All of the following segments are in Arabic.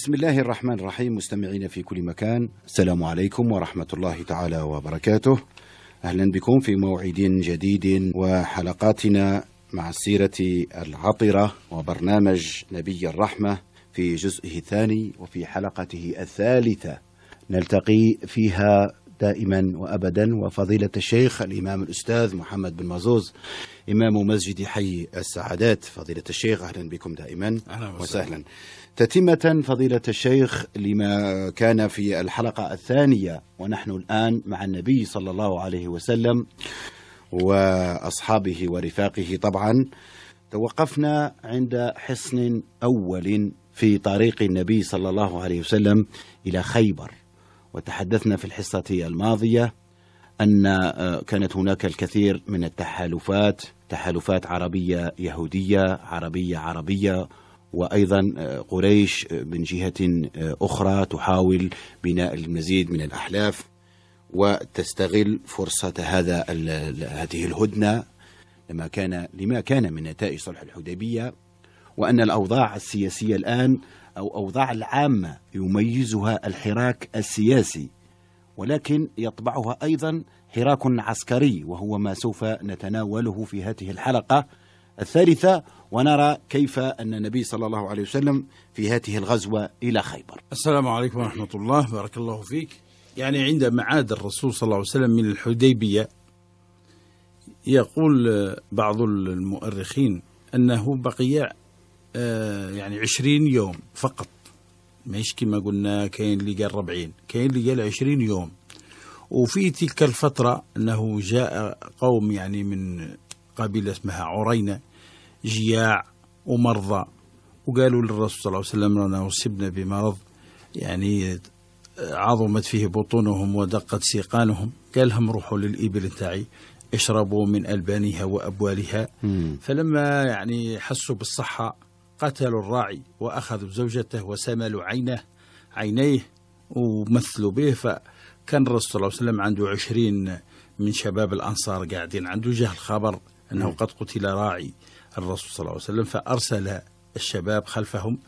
بسم الله الرحمن الرحيم مستمعينا في كل مكان السلام عليكم ورحمة الله تعالى وبركاته أهلا بكم في موعد جديد وحلقاتنا مع السيرة العطرة وبرنامج نبي الرحمة في جزئه الثاني وفي حلقته الثالثة نلتقي فيها دائما وابدا وفضيله الشيخ الامام الاستاذ محمد بن مازوز امام مسجد حي السعادات فضيله الشيخ اهلا بكم دائما اهلا وسهلا تتمه فضيله الشيخ لما كان في الحلقه الثانيه ونحن الان مع النبي صلى الله عليه وسلم واصحابه ورفاقه طبعا توقفنا عند حصن اول في طريق النبي صلى الله عليه وسلم الى خيبر وتحدثنا في الحصة الماضية أن آه، كانت هناك الكثير من التحالفات تحالفات عربية يهودية عربية عربية وأيضا آه، قريش آه، من جهة أخرى تحاول بناء المزيد من الأحلاف وتستغل فرصة هذا هذه الهدنة لما كان لما كان من نتائج صلح الحديبية وأن الأوضاع السياسية الآن أو أوضاع العامة يميزها الحراك السياسي ولكن يطبعها أيضا حراك عسكري وهو ما سوف نتناوله في هذه الحلقة الثالثة ونرى كيف أن النبي صلى الله عليه وسلم في هذه الغزوة إلى خيبر السلام عليكم ورحمة الله بارك الله فيك يعني عندما عاد الرسول صلى الله عليه وسلم من الحديبية يقول بعض المؤرخين أنه بقي آه، يعني 20 يوم فقط مش كما قلنا كاين اللي قال 40 كاين اللي قال 20 يوم وفي تلك الفترة أنه جاء قوم يعني من قبيلة اسمها عرينة جياع ومرضى وقالوا للرسول صلى الله عليه وسلم رانا أصبنا بمرض يعني عظمت فيه بطونهم ودقت سيقانهم قال لهم روحوا للإبل نتاعي اشربوا من ألبانها وأبوالها مم. فلما يعني حسوا بالصحة قتلوا الراعي وأخذوا زوجته وسملوا عينه عينيه ومثلوا به فكان الرسول صلى الله عليه وسلم عنده عشرين من شباب الأنصار قاعدين عنده جه الخبر أنه نعم. قد قتل راعي الرسول صلى الله عليه وسلم فأرسل الشباب خلفهم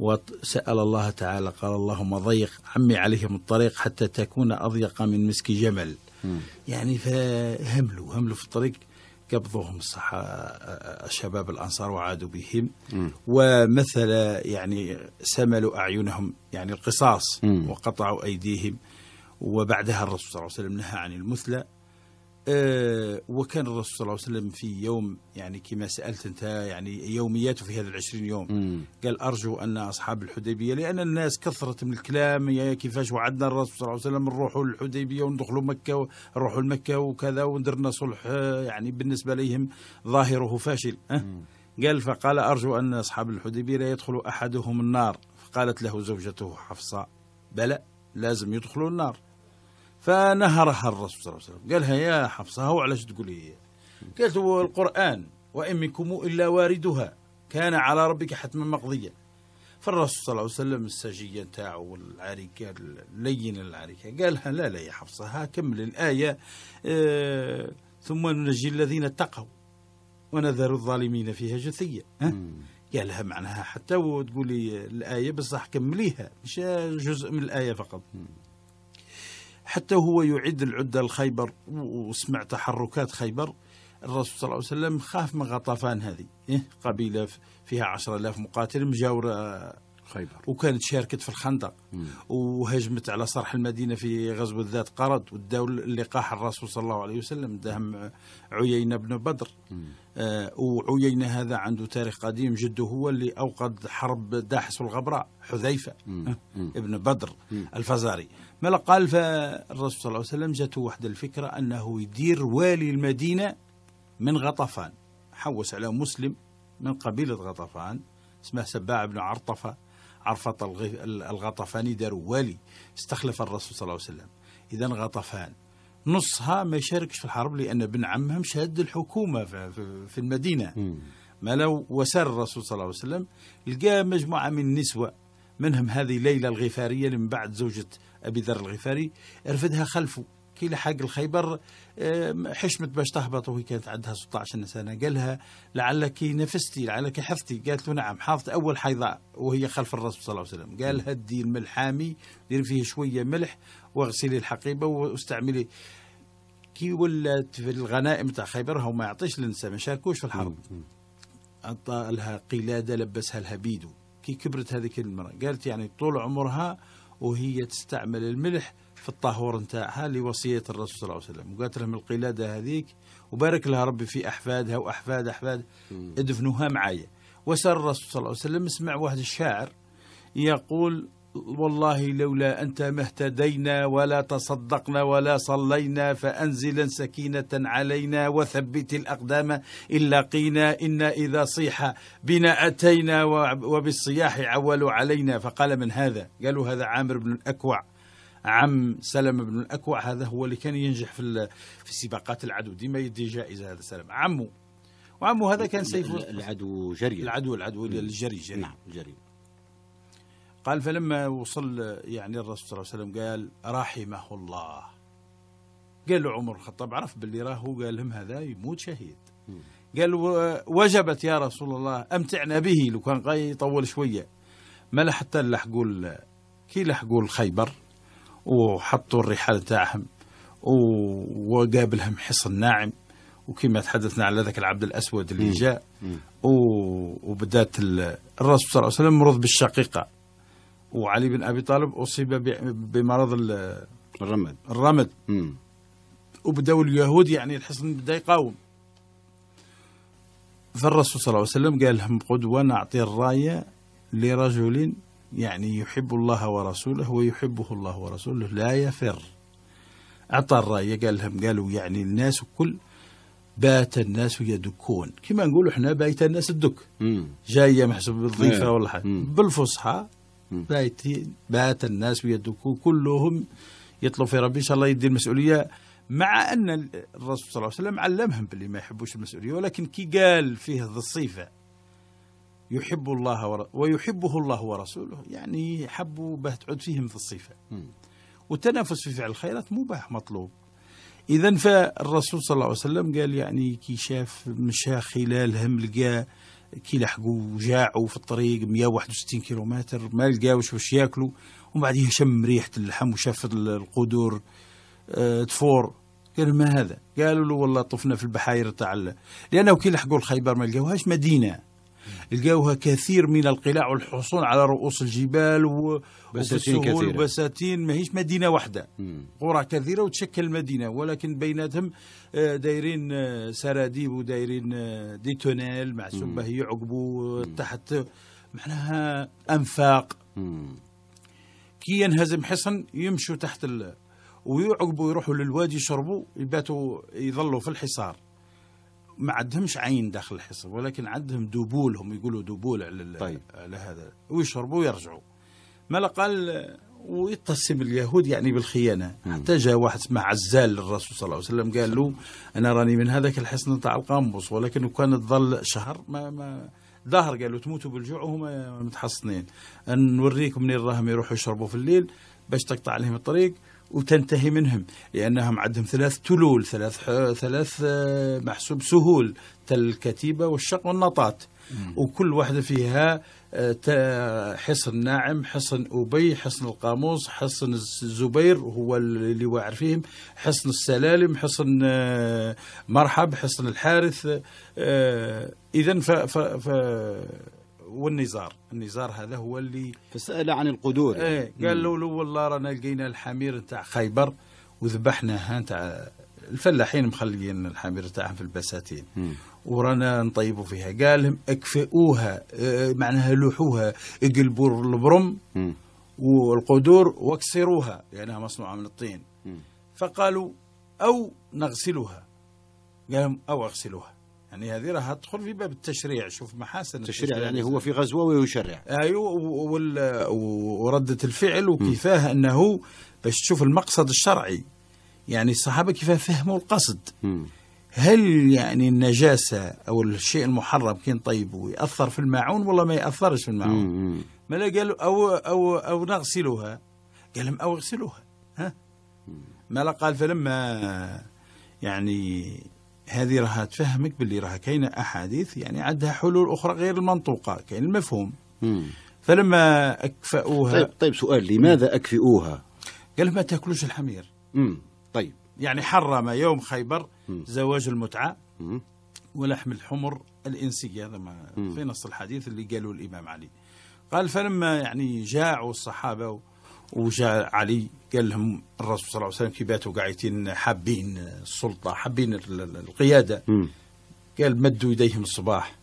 وسأل الله تعالى قال اللهم ضيق عمي عليهم الطريق حتى تكون أضيق من مسك جمل م. يعني فهملوا هملوا في الطريق قبضوهم آه، آه، الشباب الأنصار وعادوا بهم ومثل يعني سملوا أعينهم يعني القصاص وقطعوا أيديهم وبعدها الرسول صلى الله عليه وسلم نهى عن المثلى آه، وكان الرسول صلى الله عليه وسلم في يوم يعني كما سألت أنت يعني يومياته في هذا العشرين يوم مم. قال أرجو أن أصحاب الحديبية لأن الناس كثرت من الكلام يا يعني كيفاش وعدنا الرسول صلى الله عليه وسلم نروحوا للحديبية وندخلوا مكة ونروحوا لمكة وكذا وندرنا صلح آه، يعني بالنسبة لهم ظاهره فاشل أه؟ قال فقال أرجو أن أصحاب الحديبية لا يدخل أحدهم النار فقالت له زوجته حفصة بلى لازم يدخلوا النار فنهرها الرسول صلى الله عليه وسلم قال لها يا حفصة هو علاش تقولي هي قالت هو القرآن وإن منكم إلا واردها كان على ربك حتما مقضيا فالرسول صلى الله عليه وسلم السجية تاعه والعريكة اللين العريكة قالها لا لا يا حفصة ها كمل الآية آه ثم ننجي الذين اتقوا ونذر الظالمين فيها جثية قالها معناها حتى وتقولي الآية بصح كمليها مش جزء من الآية فقط مم. حتى هو يعد العدة لخيبر وسمع تحركات خيبر الرسول صلى الله عليه وسلم خاف من غطفان هذه إيه قبيلة فيها عشرة آلاف مقاتل مجاورة خيبر وكانت شاركت في الخندق وهجمت على صرح المدينة في غزوة ذات قرد وداو اللقاح الرسول صلى الله عليه وسلم داهم عيينة بن بدر آه وعيينة هذا عنده تاريخ قديم جده هو اللي أوقد حرب داحس والغبراء حذيفة مم. مم. ابن بدر مم. الفزاري ما قال فالرسول صلى الله عليه وسلم جاته واحد الفكرة أنه يدير والي المدينة من غطفان حوس على مسلم من قبيلة غطفان اسمه سباع بن عرطفة عرفة الغطفاني دار والي استخلف الرسول صلى الله عليه وسلم إذا غطفان نصها ما يشاركش في الحرب لأن ابن عمهم شهد الحكومة في المدينة ما لو وسار الرسول صلى الله عليه وسلم لقى مجموعة من النسوة منهم هذه ليلى الغفارية اللي من بعد زوجة أبي ذر الغفاري رفدها خلفه كي لحق الخيبر حشمت باش تهبط وهي كانت عندها 16 سنة قال لها لعلك نفستي لعلك حفظتي قالت له نعم حافظت أول حيضاء وهي خلف الرسول صلى الله عليه وسلم قال هدي الملحامي دير فيه شوية ملح واغسلي الحقيبة واستعملي كي ولات في الغنائم تاع خيبر هو ما يعطيش للنساء ما شاركوش في الحرب عطى لها قلاده لبسها لها بيدو هي كبرت هذه المرأة قالت يعني طول عمرها وهي تستعمل الملح في الطهور نتاعها لوصية الرسول صلى الله عليه وسلم وقالت لهم القلادة هذيك وبارك لها ربي في أحفادها وأحفاد أحفاد ادفنوها معايا وسار الرسول صلى الله عليه وسلم اسمع واحد الشاعر يقول والله لولا أنت ما اهتدينا ولا تصدقنا ولا صلينا فأنزلا سكينة علينا وثبت الأقدام إن لقينا إنا إذا صيح بنا أتينا وبالصياح عولوا علينا فقال من هذا قالوا هذا عامر بن الأكوع عم سلم بن الأكوع هذا هو اللي كان ينجح في في سباقات العدو ديما يدي جائزة هذا سلم عمه وعمه هذا كان سيف العدو جري العدو العدو الجري جري نعم جري قال فلما وصل يعني الرسول صلى الله عليه وسلم قال رحمه الله قال له عمر الخطاب عرف باللي هو قال لهم هذا يموت شهيد قال وجبت يا رسول الله امتعنا به لو كان يطول شويه ما حتى لحقوا كي لحقوا الخيبر وحطوا الرحال تاعهم وقابلهم حصن ناعم وكما تحدثنا على ذاك العبد الاسود اللي جاء وبدات الرسول صلى الله عليه وسلم مرض بالشقيقه وعلي بن أبي طالب أصيب بمرض الرمد الرمد وبداوا اليهود يعني الحصن بدا يقاوم فالرسول صلى الله عليه وسلم قال لهم قدوة نعطي الراية لرجل يعني يحب الله ورسوله ويحبه الله ورسوله لا يفر أعطى الراية قال لهم قالوا يعني الناس كل بات الناس يدكون كما نقولوا احنا بايت الناس الدك جاية محسوب بالضيفة إيه. ولا حاجة بالفصحى بات الناس بيدك كلهم يطلب في ربي ان شاء الله يدي المسؤوليه مع ان الرسول صلى الله عليه وسلم علمهم باللي ما يحبوش المسؤوليه ولكن كي قال فيه ذي الصفه يحب الله ويحبه الله ورسوله يعني حبوا به تعود فيهم ذي الصفه والتنافس في فعل الخيرات مباح مطلوب اذا فالرسول صلى الله عليه وسلم قال يعني كي شاف مشى خلالهم لقى كي لحقوا وجاعوا في الطريق 161 كيلومتر ما لقاوش واش ياكلوا ومن بعد يشم ريحه اللحم وشاف القدور أه تفور قال ما هذا قالوا له والله طفنا في البحاير تاع لانه كي لحقوا الخيبر ما لقاوهاش مدينه لقاوها كثير من القلاع والحصون على رؤوس الجبال و... بساتين كثيرة بساتين ماهيش مدينة واحدة قرى كثيرة وتشكل مدينة ولكن بيناتهم آه، دايرين آه، سراديب ودايرين آه، دي تونيل معسوبة هي يعقبوا تحت معناها أنفاق كي ينهزم حصن يمشوا تحت ال... ويعقبوا يروحوا للوادي يشربوا يباتوا يظلوا في الحصار ما عندهمش عين داخل الحصن ولكن عندهم دبولهم يقولوا دبول على, طيب. على هذا ويشربوا ويرجعوا ما قال ويتسم اليهود يعني بالخيانه حتى جاء واحد اسمه عزال للرسول صلى الله عليه وسلم قال له انا راني من هذاك الحصن تاع القنبص ولكن كان ظل شهر ما ما ظهر قالوا تموتوا بالجوع وهم متحصنين نوريكم منين راهم يروحوا يشربوا في الليل باش تقطع عليهم الطريق وتنتهي منهم لانهم عندهم ثلاث تلول ثلاث ثلاث آه، محسوب سهول الكتيبه والشق والنطاط وكل واحده فيها حصن ناعم حصن أبي حصن القاموس حصن الزبير هو اللي واعر فيهم حصن السلالم حصن آه، مرحب حصن الحارث آه، إذا ف, ف, ف والنزار النزار هذا هو اللي فسأل عن القدور يعني. ايه قال له لو والله رانا لقينا الحمير نتاع خيبر وذبحناها نتاع الفلاحين مخليين الحمير نتاعهم في البساتين ورانا نطيبوا فيها قال لهم اكفئوها آه، معناها لوحوها اقلبوا البرم والقدور واكسروها لانها يعني مصنوعه من الطين فقالوا او نغسلها قال لهم او اغسلوها يعني هذه راح تدخل في باب التشريع شوف محاسن التشريع, التشريع يعني هو في غزوه ويشرع ايوه ورده الفعل وكيفاه انه باش تشوف المقصد الشرعي يعني الصحابه كيفاه فهموا القصد م. هل يعني النجاسة أو الشيء المحرم كان طيب ويأثر في الماعون والله ما يأثرش في الماعون ما قالوا أو, أو, أو نغسلها قال لهم أو اغسلوها ها ما قال فلما يعني هذه راها تفهمك باللي راها كاينه احاديث يعني عندها حلول اخرى غير المنطوقه كاين المفهوم فلما اكفأوها طيب, طيب سؤال لماذا اكفئوها؟ قال ما تاكلوش الحمير مم. يعني حرم يوم خيبر زواج المتعة ولحم الحمر الإنسية هذا ما في نص الحديث اللي قاله الإمام علي قال فلما يعني جاعوا الصحابة وجاء علي قال لهم الرسول صلى الله عليه وسلم كي باتوا قاعدين حابين السلطة حابين القيادة قال مدوا يديهم الصباح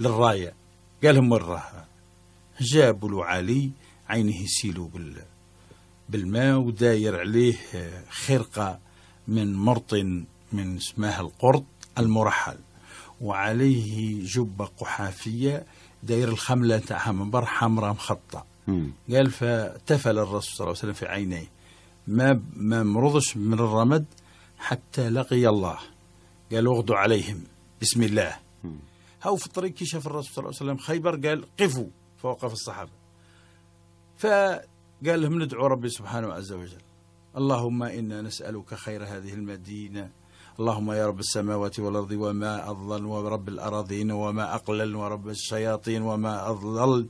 للراية قال لهم وين جابوا له علي عينه يسيلوا بال بالماء وداير عليه خرقة من مرط من اسمها القرط المرحل وعليه جبة قحافية داير الخملة تاعها من بر حمراء مخطة قال فتفل الرسول صلى الله عليه وسلم في عينيه ما ما مرضش من الرمد حتى لقي الله قال اغدوا عليهم بسم الله هاو في الطريق كي شاف الرسول صلى الله عليه وسلم خيبر قال قفوا فوقف الصحابة فقال لهم ندعو ربي سبحانه عز وجل اللهم إنا نسألك خير هذه المدينة اللهم يا رب السماوات والأرض وما أضل ورب الأراضين وما أقلل ورب الشياطين وما أضلل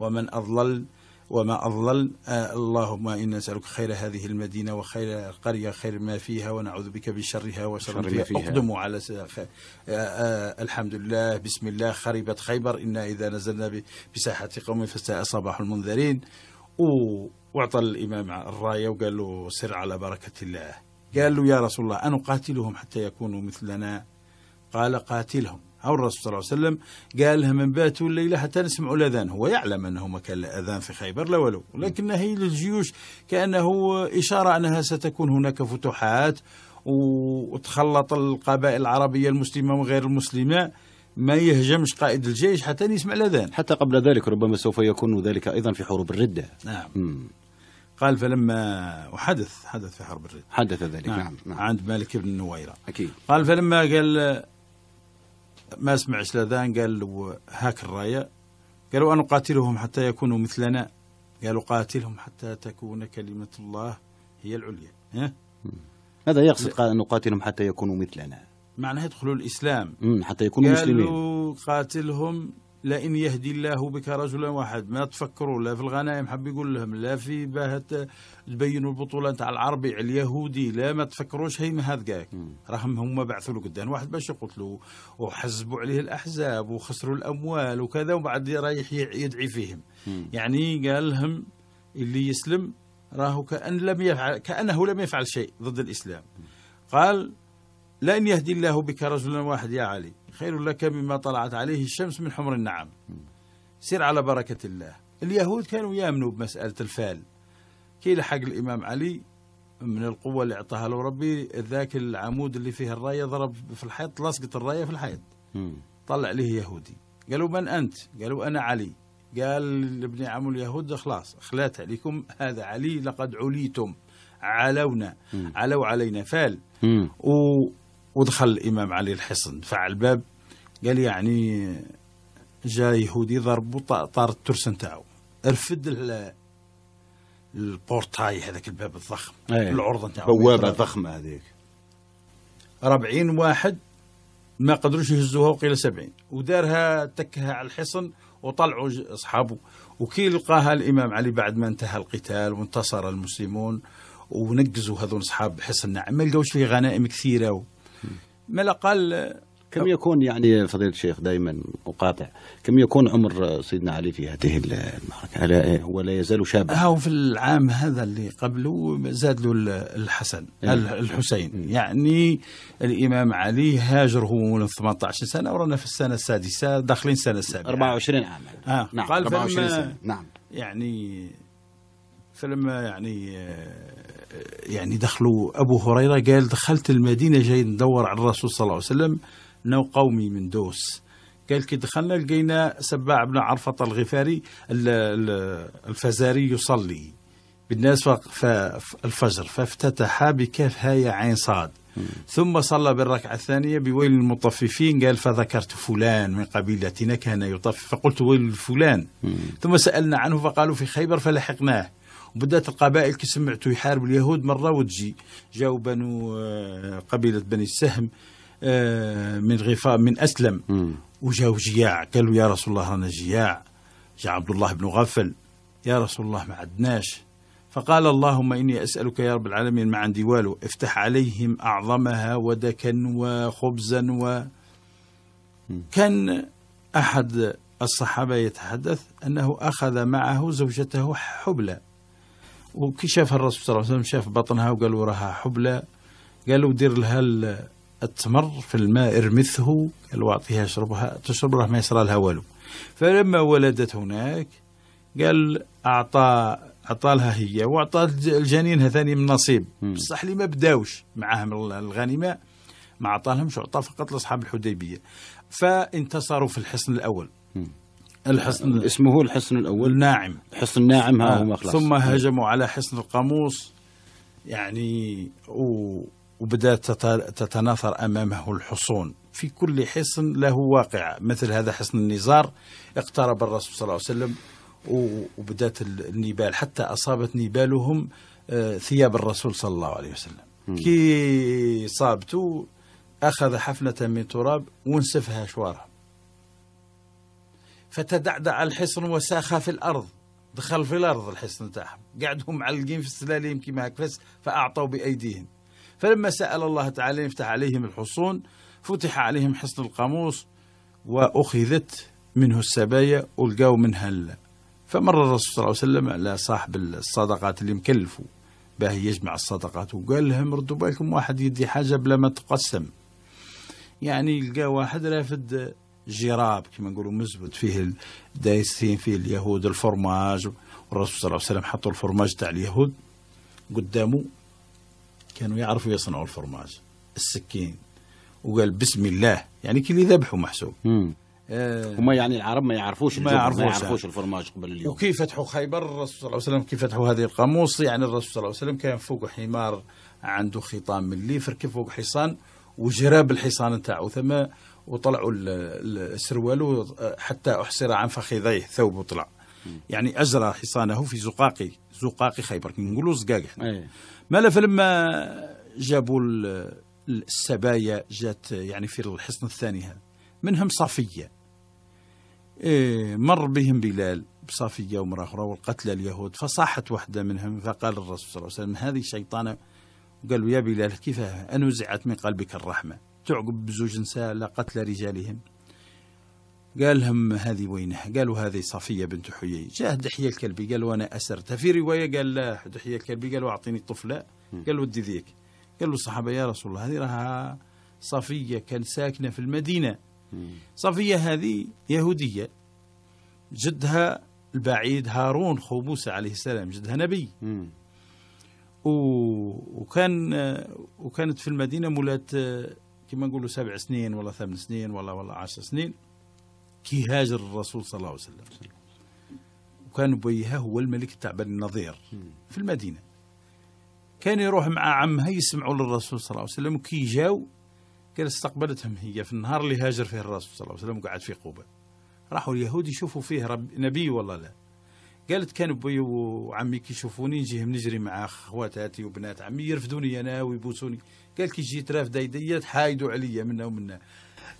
ومن أضلل وما أضلل آه اللهم إنا نسألك خير هذه المدينة وخير القرية خير ما فيها ونعوذ بك من شرها وشر ما فيها أقدم على آه آه الحمد لله بسم الله خربت خيبر إنا إذا نزلنا بساحة قوم فساء صباح المنذرين واعطى الامام الرايه وقال له سر على بركه الله قال له يا رسول الله انا قاتلهم حتى يكونوا مثلنا قال قاتلهم أو الرسول صلى الله عليه وسلم قال لها من باتوا الليلة حتى نسمعوا الأذان هو يعلم أنه ما كان أذان في خيبر لا ولو لكن هي للجيوش كأنه إشارة أنها ستكون هناك فتوحات وتخلط القبائل العربية المسلمة وغير المسلمة ما يهجمش قائد الجيش حتى يسمع الأذان حتى قبل ذلك ربما سوف يكون ذلك أيضا في حروب الردة نعم م. قال فلما وحدث حدث في حرب الريف حدث ذلك نعم, نعم. نعم. عند مالك بن نويرة أكيد قال فلما قال ما اسمع سلاذان قال هاك الراية قالوا أن نقاتلهم حتى يكونوا مثلنا قالوا قاتلهم حتى تكون كلمة الله هي العليا ها؟ ماذا يقصد أن نقاتلهم حتى يكونوا مثلنا معناها يدخلوا الإسلام حتى يكونوا مسلمين قالوا قاتلهم لئن يهدي الله بك رجلا واحد ما تفكروا لا في الغنائم حب يقول لهم لا في باه تبينوا البطوله نتاع العربي اليهودي لا ما تفكروش هي من كاك راهم هما بعثوا له قدام واحد باش يقتلوا وحزبوا عليه الاحزاب وخسروا الاموال وكذا وبعد رايح يدعي فيهم مم. يعني قال لهم اللي يسلم راه كأن لم يفعل كأنه لم يفعل شيء ضد الإسلام قال لن يهدي الله بك رجلا واحد يا علي خير لك مما طلعت عليه الشمس من حمر النعم سير على بركة الله اليهود كانوا يامنوا بمسألة الفال كي لحق الإمام علي من القوة اللي أعطاها له ربي ذاك العمود اللي فيه الراية ضرب في الحيط لصقت الراية في الحيط طلع له يهودي قالوا من أنت قالوا أنا علي قال لابن عم اليهود خلاص خلات عليكم هذا علي لقد عليتم علونا علوا علينا فال و ودخل الإمام علي الحصن فعل الباب قال يعني جا يهودي ضربوا طار الترس نتاعو رفد البورتاي هذاك الباب الضخم أيه. العرض نتاعو بوابه ضخمه هذيك 40 واحد ما قدروش يهزوها وقيل 70 ودارها تكها على الحصن وطلعوا اصحابه وكي لقاها الامام علي بعد ما انتهى القتال وانتصر المسلمون ونقزوا هذون اصحاب حصن نعم ما لقاوش فيه غنائم كثيره و... ما قال كم يكون يعني فضيلة الشيخ دائما أقاطع كم يكون عمر سيدنا علي في هذه المعركة هل هو لا يزال شابا هو في العام هذا اللي قبله زاد له الحسن إيه. الحسين إيه. يعني الإمام علي هاجره من 18 سنة ورانا في السنة السادسة داخلين السنة السابعة 24 عام آه نعم قال 24 سنة نعم يعني فلما يعني آه، يعني دخلوا أبو هريرة قال دخلت المدينة جاي ندور على الرسول صلى الله عليه وسلم نو قومي من دوس قال كي دخلنا لقينا سباع بن عرفط الغفاري الفزاري يصلي بالناس الفجر فافتتح بكاف هاي عين صاد ثم صلى بالركعة الثانية بويل المطففين قال فذكرت فلان من قبيلتنا كان يطفف فقلت ويل فلان ثم سألنا عنه فقالوا في خيبر فلحقناه وبدات القبائل كي سمعتوا يحارب اليهود مره وتجي جاوا بنو آه، قبيله بني السهم آه، من غفار من أسلم وجاو جياع قالوا يا رسول الله رانا جياع جاء عبد الله بن غفل يا رسول الله ما عدناش فقال اللهم إني أسألك يا رب العالمين ما عندي والو افتح عليهم أعظمها ودكا وخبزا و كان أحد الصحابة يتحدث أنه أخذ معه زوجته حبلى وكي الرسول صلى الله عليه وسلم شاف بطنها وقالوا راها حبلى قالوا دير لها التمر في الماء ارمثه قال واعطيها اشربها تشرب راح ما يصرى لها والو فلما ولدت هناك قال اعطى اعطى لها هي واعطى لجنينها ثاني من نصيب بصح اللي ما بداوش معاهم الغنيمه ما اعطى لهمش اعطى فقط لاصحاب الحديبيه فانتصروا في الحصن الاول الحصن اسمه الحصن الاول ناعم حصن ناعم ها آه. هو خلاص ثم هجموا على حصن القاموس يعني و وبدأت تتناثر أمامه الحصون في كل حصن له واقع مثل هذا حصن النزار اقترب الرسول صلى الله عليه وسلم وبدأت النبال حتى أصابت نبالهم آه، ثياب الرسول صلى الله عليه وسلم كي صابته أخذ حفنة من تراب وانسفها شوارع فتدعدع الحصن وساخ في الأرض دخل في الأرض الحصن تاعهم قعدهم معلقين في السلالم كما هكذا فأعطوا بأيديهم فلما سأل الله تعالى يفتح عليهم الحصون فتح عليهم حصن القاموس وأخذت منه السبايا ولقاو منها ال... فمر الرسول صلى الله عليه وسلم على صاحب الصدقات اللي مكلفوا باه يجمع الصدقات وقال لهم ردوا بالكم واحد يدي حاجة بلا ما تقسم يعني يلقى واحد رافد جراب كما نقولوا مزبد فيه دايسين فيه اليهود الفرماج والرسول صلى الله عليه وسلم حطوا الفرماج تاع اليهود قدامه كانوا يعرفوا يصنعوا الفرماج السكين وقال بسم الله يعني كي ذبحوا محسوب آه هما يعني العرب ما يعرفوش ما يعرفوش, ما يعرفوش الفرماج قبل اليوم وكيف فتحوا خيبر الرسول صلى الله عليه وسلم كيف فتحوا هذه القاموس يعني الرسول صلى الله عليه وسلم كان فوق حمار عنده خيطان من اللي فركب فوق حصان وجراب الحصان نتاعو ثم وطلعوا السروال حتى احصر عن فخذيه ثوبه طلع يعني اجرى حصانه في زقاق زقاق خيبر نقولوا زقاق احنا إيه. مالا فلما جابوا السبايا جات يعني في الحصن الثاني هذا منهم صفية إيه مر بهم بلال بصفية ومرأة أخرى والقتلى اليهود فصاحت واحدة منهم فقال الرسول صلى الله عليه وسلم هذه شيطانة قالوا يا بلال كيف أنزعت من قلبك الرحمة تعقب بزوج نساء على قتل رجالهم قال لهم هذه وينها قالوا هذه صفية بنت حيي جاء دحية الكلبي قالوا انا أسرتها في رواية قال لا دحية الكلبي قال أعطيني الطفلة قال ودي ذيك قال له الصحابة يا رسول الله هذه راها صفية كان ساكنة في المدينة صفية هذه يهودية جدها البعيد هارون خو موسى عليه السلام جدها نبي وكان وكانت في المدينة مولات كما نقولوا سبع سنين ولا ثمان سنين ولا ولا عشر سنين كي هاجر الرسول صلى الله عليه وسلم وكان بويها هو الملك تاع بني النظير في المدينة كان يروح مع عمها يسمعوا للرسول صلى الله عليه وسلم وكي جاو قال استقبلتهم هي في النهار اللي هاجر فيه الرسول صلى الله عليه وسلم وقعد في قبة راحوا اليهود يشوفوا فيه رب نبي ولا لا قالت كان بوي وعمي كي يشوفوني نجيهم نجري مع خواتاتي وبنات عمي يرفدوني انا ويبوسوني قال كي جيت رافده يدي تحايدوا عليا منا ومنا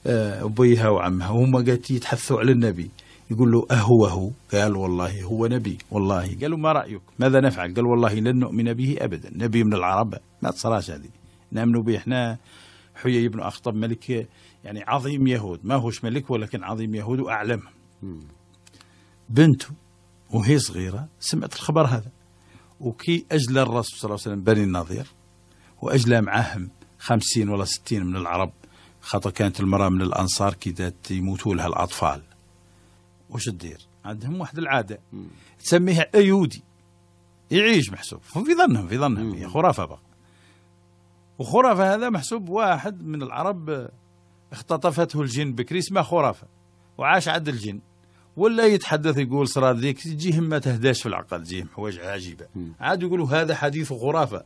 آه، أبيها وعمها وهم قالت يتحثوا على النبي يقول له أهو هو قال والله هو نبي والله قالوا ما رأيك ماذا نفعل قال والله لن نؤمن به أبدا نبي من العرب ما تصراش هذه نؤمن به احنا حيي بن أخطب ملك يعني عظيم يهود ما هوش ملك ولكن عظيم يهود وأعلمهم بنته وهي صغيرة سمعت الخبر هذا وكي أجلى الرسول صلى الله عليه وسلم بني النظير وأجلى معهم خمسين ولا ستين من العرب خاطر كانت المراه من الانصار كي يموتوا لها الاطفال وش تدير؟ عندهم واحد العاده تسميها ايودي يعيش محسوب في ظنهم في ظنهم هي خرافه بقى وخرافه هذا محسوب واحد من العرب آه، اختطفته الجن بكري ما خرافه وعاش عند الجن ولا يتحدث يقول صرا ذيك تجيهم ما تهداش في العقل تجيهم حوايج عجيبه عاد يقولوا هذا حديث خرافه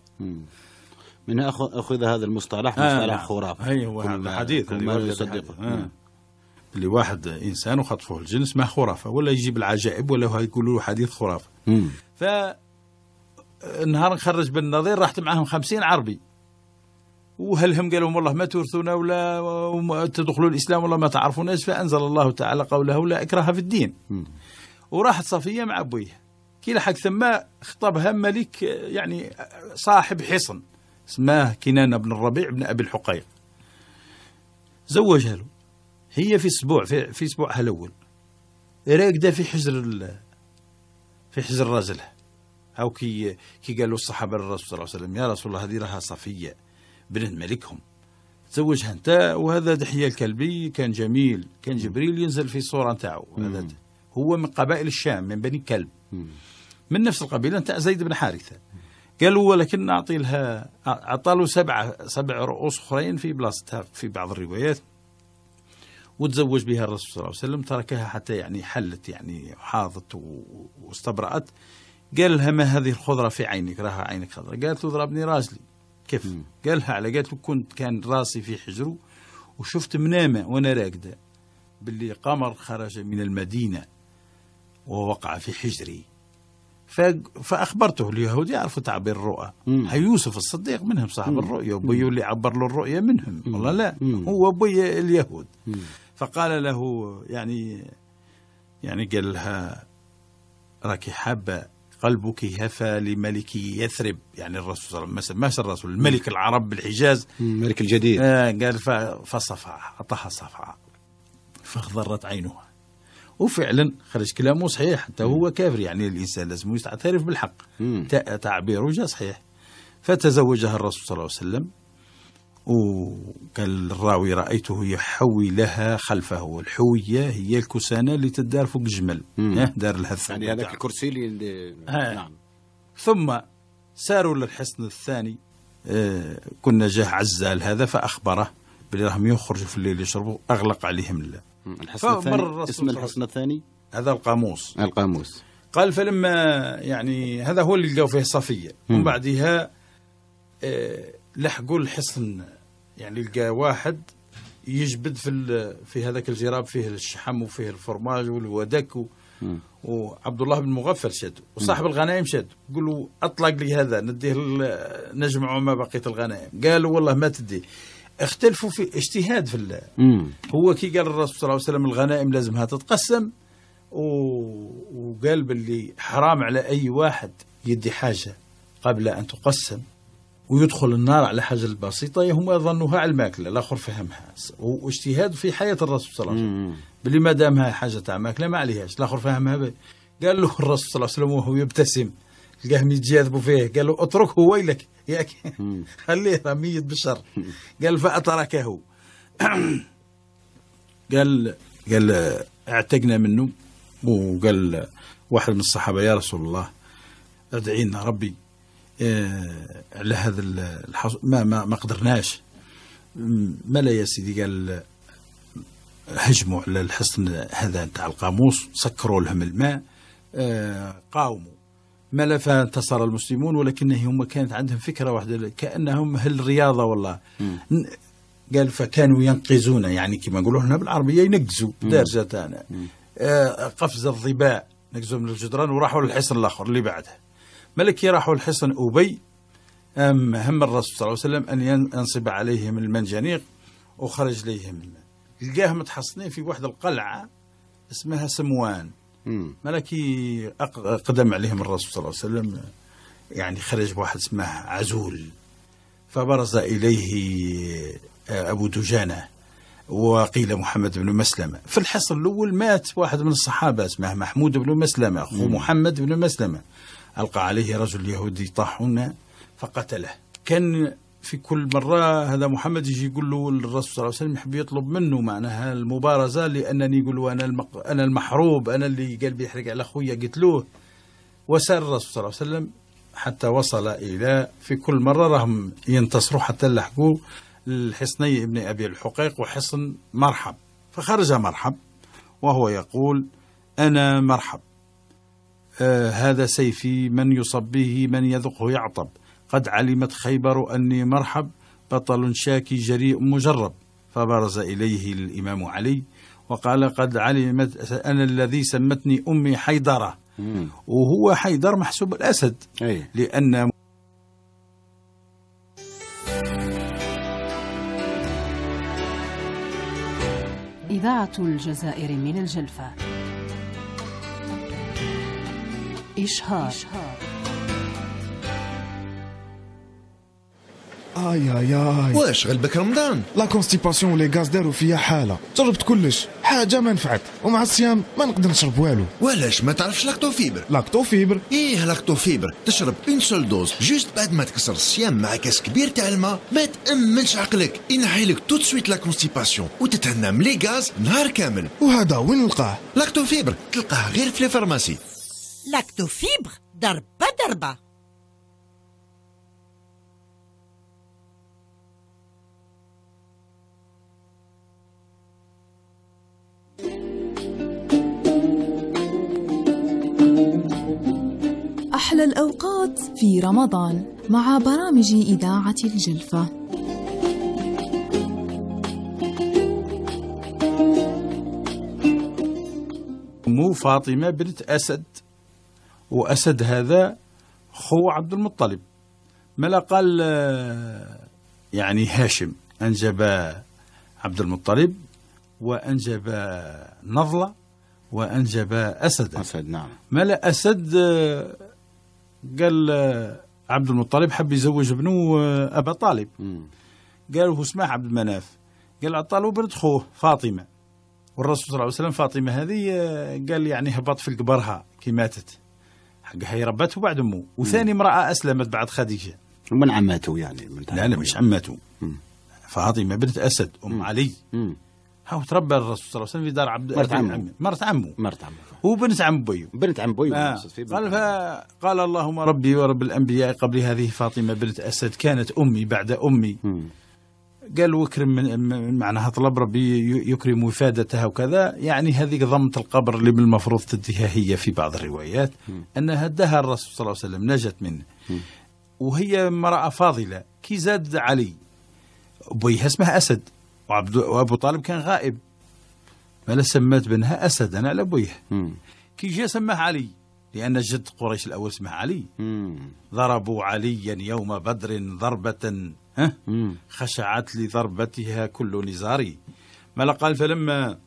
من أخذ هذا المصطلح آه مصطلح نعم. خرافة أي أيوة، هو هذا حديث اللي يصدقه آه. اللي واحد إنسان وخطفه الجنس ما خرافة ولا يجيب العجائب ولا يقولوا له حديث خرافة ف نهار نخرج بالنظير رحت معاهم خمسين عربي وهلهم قالوا والله ما تورثونا ولا تدخلوا الاسلام والله ما تعرفوناش فانزل الله تعالى قوله لا اكراه في الدين. وراحت صفيه مع ابويها كي لحق ثم خطبها ملك يعني صاحب حصن اسماه كنانة بن الربيع بن أبي الحقيق زوجها له هي في أسبوع في, في أسبوعها الأول راقدة في حجر في حجر رجلها أو كي كي قالوا الصحابة للرسول صلى الله عليه وسلم يا رسول الله هذه راها صفية بنت ملكهم تزوجها انت وهذا دحية الكلبي كان جميل كان جبريل ينزل في الصورة نتاعو هو من قبائل الشام من بني كلب من نفس القبيلة نتاع زيد بن حارثة قالوا ولكن نعطي لها عطالوا سبعة سبع رؤوس أخرين في بلاصتها في بعض الروايات وتزوج بها الرسول صلى الله عليه وسلم تركها حتى يعني حلت يعني حاضت واستبرأت قال لها ما هذه الخضرة في عينك راها عينك خضرة قالت له ضربني راجلي كيف م. قال لها على قالت له كنت كان راسي في حجره وشفت منامة وأنا راقدة باللي قمر خرج من المدينة ووقع في حجري فاخبرته اليهود يعرفوا تعبير الرؤى يوسف الصديق منهم صاحب الرؤيا وبيو اللي عبر له الرؤيا منهم والله لا هو ابوي اليهود فقال له يعني يعني قال لها راكي حابه قلبك هفى لملك يثرب يعني الرسول صلى الله عليه وسلم ما الرسول الملك العرب بالحجاز الملك الجديد آه قال فصفع اعطاها صفعه فاخضرت عينها وفعلا خرج كلامه صحيح حتى هو كافر يعني الانسان لازم يعترف بالحق تعبيره جاء صحيح فتزوجها الرسول صلى الله عليه وسلم وقال الراوي رأيته يحوي لها خلفه الحوية هي الكسانة اللي تدار فوق الجمل دار لها يعني هذاك الكرسي اللي نعم ثم ساروا للحصن الثاني آه، كنا جاه عزال هذا فأخبره بلي راهم يخرجوا في الليل يشربوا أغلق عليهم الحصن الثاني اسم الحصن الثاني هذا القاموس القاموس قال فلما يعني هذا هو اللي لقوا فيه صفيه ومن بعدها آه، لحقوا الحصن يعني لقى واحد يجبد في في هذاك الجراب فيه الشحم وفيه الفرماج والودك وعبد الله بن مغفل شد وصاحب الغنائم شد قالوا له اطلق لي هذا نديه نجمعوا ما بقيت الغنائم قالوا والله ما تديه اختلفوا في اجتهاد في الله هو كي قال الرسول صلى الله عليه وسلم الغنائم لازمها تتقسم وقال باللي حرام على أي واحد يدي حاجة قبل أن تقسم ويدخل النار على حاجة البسيطة هم يظنوها على الماكلة الآخر فهمها واجتهاد في حياة الرسول صلى الله عليه وسلم باللي ما دامها حاجة تاع ماكلة ما عليهاش الآخر فهمها بي. قال له الرسول صلى الله عليه وسلم وهو يبتسم القهميج يذبوا فيه قالوا اتركه ويلك ياك خليه راه ميت بالشر قال فأتركه قال قال اعتقنا منه وقال واحد من الصحابة يا رسول الله ادعي لنا ربي اه على هذا الحص... ما ما ما قدرناش ما لا يا سيدي قال هجموا على الحصن هذا نتاع القاموس سكروا لهم الماء آه قاوموا ملف انتصر المسلمون ولكن هم كانت عندهم فكره واحده كانهم رياضه والله م. قال فكانوا ينقزون يعني كما نقولوا هنا بالعربيه ينقزوا دارجه آه، تاعنا قفز الظباء نقزوا من الجدران وراحوا للحصن الاخر اللي بعده ملكي راحوا الحصن ابي هم الرسول صلى الله عليه وسلم ان ينصب عليهم المنجنيق وخرج ليهم لقاهم متحصنين في واحد القلعه اسمها سموان ملكي قدم عليهم الرسول صلى الله عليه وسلم يعني خرج بواحد اسمه عزول فبرز إليه آه، أبو دجانة وقيل محمد بن مسلمة في الحصر الأول مات واحد من الصحابة اسمه محمود بن مسلمة أخو محمد بن مسلمة ألقى عليه رجل يهودي طاحون فقتله كان في كل مرة هذا محمد يجي يقول له الرسول صلى الله عليه وسلم يحب يطلب منه معناها المبارزة لأنني يقول له أنا, المق... أنا المحروب أنا اللي قلبي يحرق على خويا قتلوه وسار الرسول صلى الله عليه وسلم حتى وصل إلى في كل مرة راهم ينتصروا حتى لحقوا الحصني ابن أبي الحقيق وحصن مرحب فخرج مرحب وهو يقول أنا مرحب آه هذا سيفي من يصب به من يذقه يعطب قد علمت خيبر أني مرحب بطل شاكي جريء مجرب فبرز إليه الإمام علي وقال قد علمت أنا الذي سمتني أمي حيدرة وهو حيدر محسوب الأسد أي. لأن إذاعة الجزائر من الجلفة إشهار, إشهار. اي اي اي واش غير بك رمضان لا كونستيباسيون ولي غاز داروا فيا حاله جربت كلش حاجه ما نفعت ومع الصيام ما نقدر نشرب والو ولاش ما تعرفش لاكتو فيبر لاكتو فيبر ايه لاكتو فيبر تشرب اون سول دوز جوست بعد ما تكسر الصيام مع كاس كبير تاع الماء ما تاملش عقلك ينحي لك توت سويت لا كونستيباسيون وتتهنى لي غاز نهار كامل وهذا وين نلقاه لاكتو فيبر تلقاه غير في لي فارماسي لاكتو فيبر ضربه ضربه أحلى الأوقات في رمضان مع برامج إذاعة الجلفة مو فاطمة بنت أسد وأسد هذا خو عبد المطلب ملا قال آه، يعني هاشم أنجب عبد المطلب وأنجب نظله وأنجب أسدا أسد نعم ملأ أسد قال عبد المطلب حب يزوج ابنه أبا طالب قال له اسمع عبد المناف قال عطاله بنت خوه فاطمة والرسول صلى الله عليه وسلم فاطمة هذه قال يعني هبط في قبرها كي ماتت حقها هي ربته بعد أمه وثاني امرأة أسلمت بعد خديجة من عماته يعني من لا لا مش عماته فاطمة بنت أسد أم مم. علي مم. هو تربى الرسول صلى الله عليه وسلم في دار عبد مرت عمه مرت عمه مرت عمه هو بنت عم بيو بنت عم بيو آه. قال فقال اللهم ربي ورب الانبياء قبل هذه فاطمه بنت اسد كانت امي بعد امي قال واكرم من معناها طلب ربي يكرم وفادتها وكذا يعني هذيك ضمت القبر اللي بالمفروض تديها هي في بعض الروايات انها دها الرسول صلى الله عليه وسلم نجت منه وهي امراه فاضله كي زاد علي بويها اسمها اسد وعبد وابو طالب كان غائب فلا سميت بنها اسد انا ابويه كي جاء سماه علي لان جد قريش الاول اسمه علي ضربوا عليا يوم بدر ضربه خشعت لضربتها كل نزاري ما قال فلما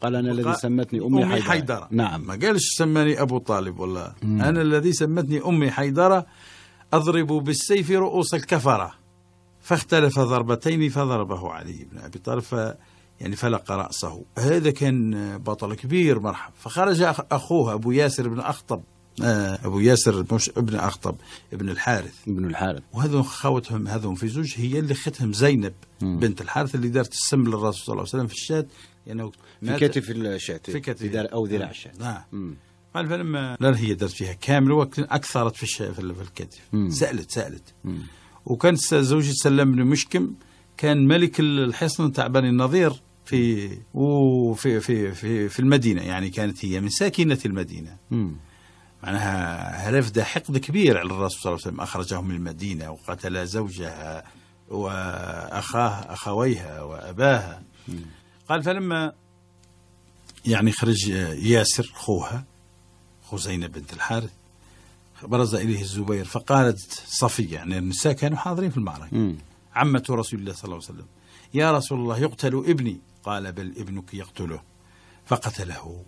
قال انا الذي سمتني امي, أمي حيدرة. حيدره نعم ما قالش سماني ابو طالب والله انا الذي سمتني امي حيدره اضرب بالسيف رؤوس الكفره فاختلف ضربتين فضربه علي بن أبي طالب ف يعني فلق رأسه هذا كان بطل كبير مرحب فخرج أخوه أبو ياسر بن أخطب آه، أبو ياسر مش ابن أخطب ابن الحارث ابن الحارث وهذو خوتهم هذو في زوج هي اللي ختهم زينب مم. بنت الحارث اللي دارت السم للرسول صلى الله عليه وسلم في الشاة يعني في كتف الشاة في كتف أو ذراع آه، الشاة نعم قال فلما لا هي دارت فيها كامل وقت اكثرت في في الكتف سالت سالت مم. وكان زوجة سلام بن مشكم كان ملك الحصن تاع بني النظير في وفي في في في المدينه يعني كانت هي من ساكنه المدينه مم. معناها هلف ده حقد كبير على الرسول صلى الله عليه وسلم اخرجه من المدينه وقتل زوجها واخاه اخويها واباها مم. قال فلما يعني خرج ياسر خوها خو زينب بنت الحارث برز إليه الزبير فقالت صفية يعني النساء كانوا حاضرين في المعركة عمة رسول الله صلى الله عليه وسلم يا رسول الله يقتل ابني قال بل ابنك يقتله فقتله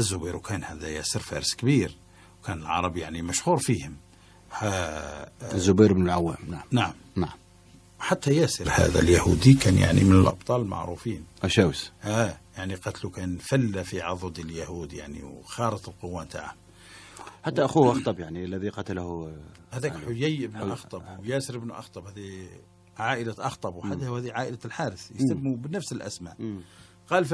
الزبير وكان هذا ياسر فارس كبير وكان العرب يعني مشهور فيهم الزبير بن العوام نعم نعم نعم حتى ياسر هذا اليهودي كان يعني من الابطال المعروفين اشاوس اه يعني قتله كان فل في عضد اليهود يعني وخارط القوه تاعه حتى اخوه اخطب يعني الذي قتله آه، هذاك يعني حيي بن اخطب وياسر بن اخطب هذه عائله اخطب وحدها وهذه عائله الحارث يسموا بنفس الاسماء قال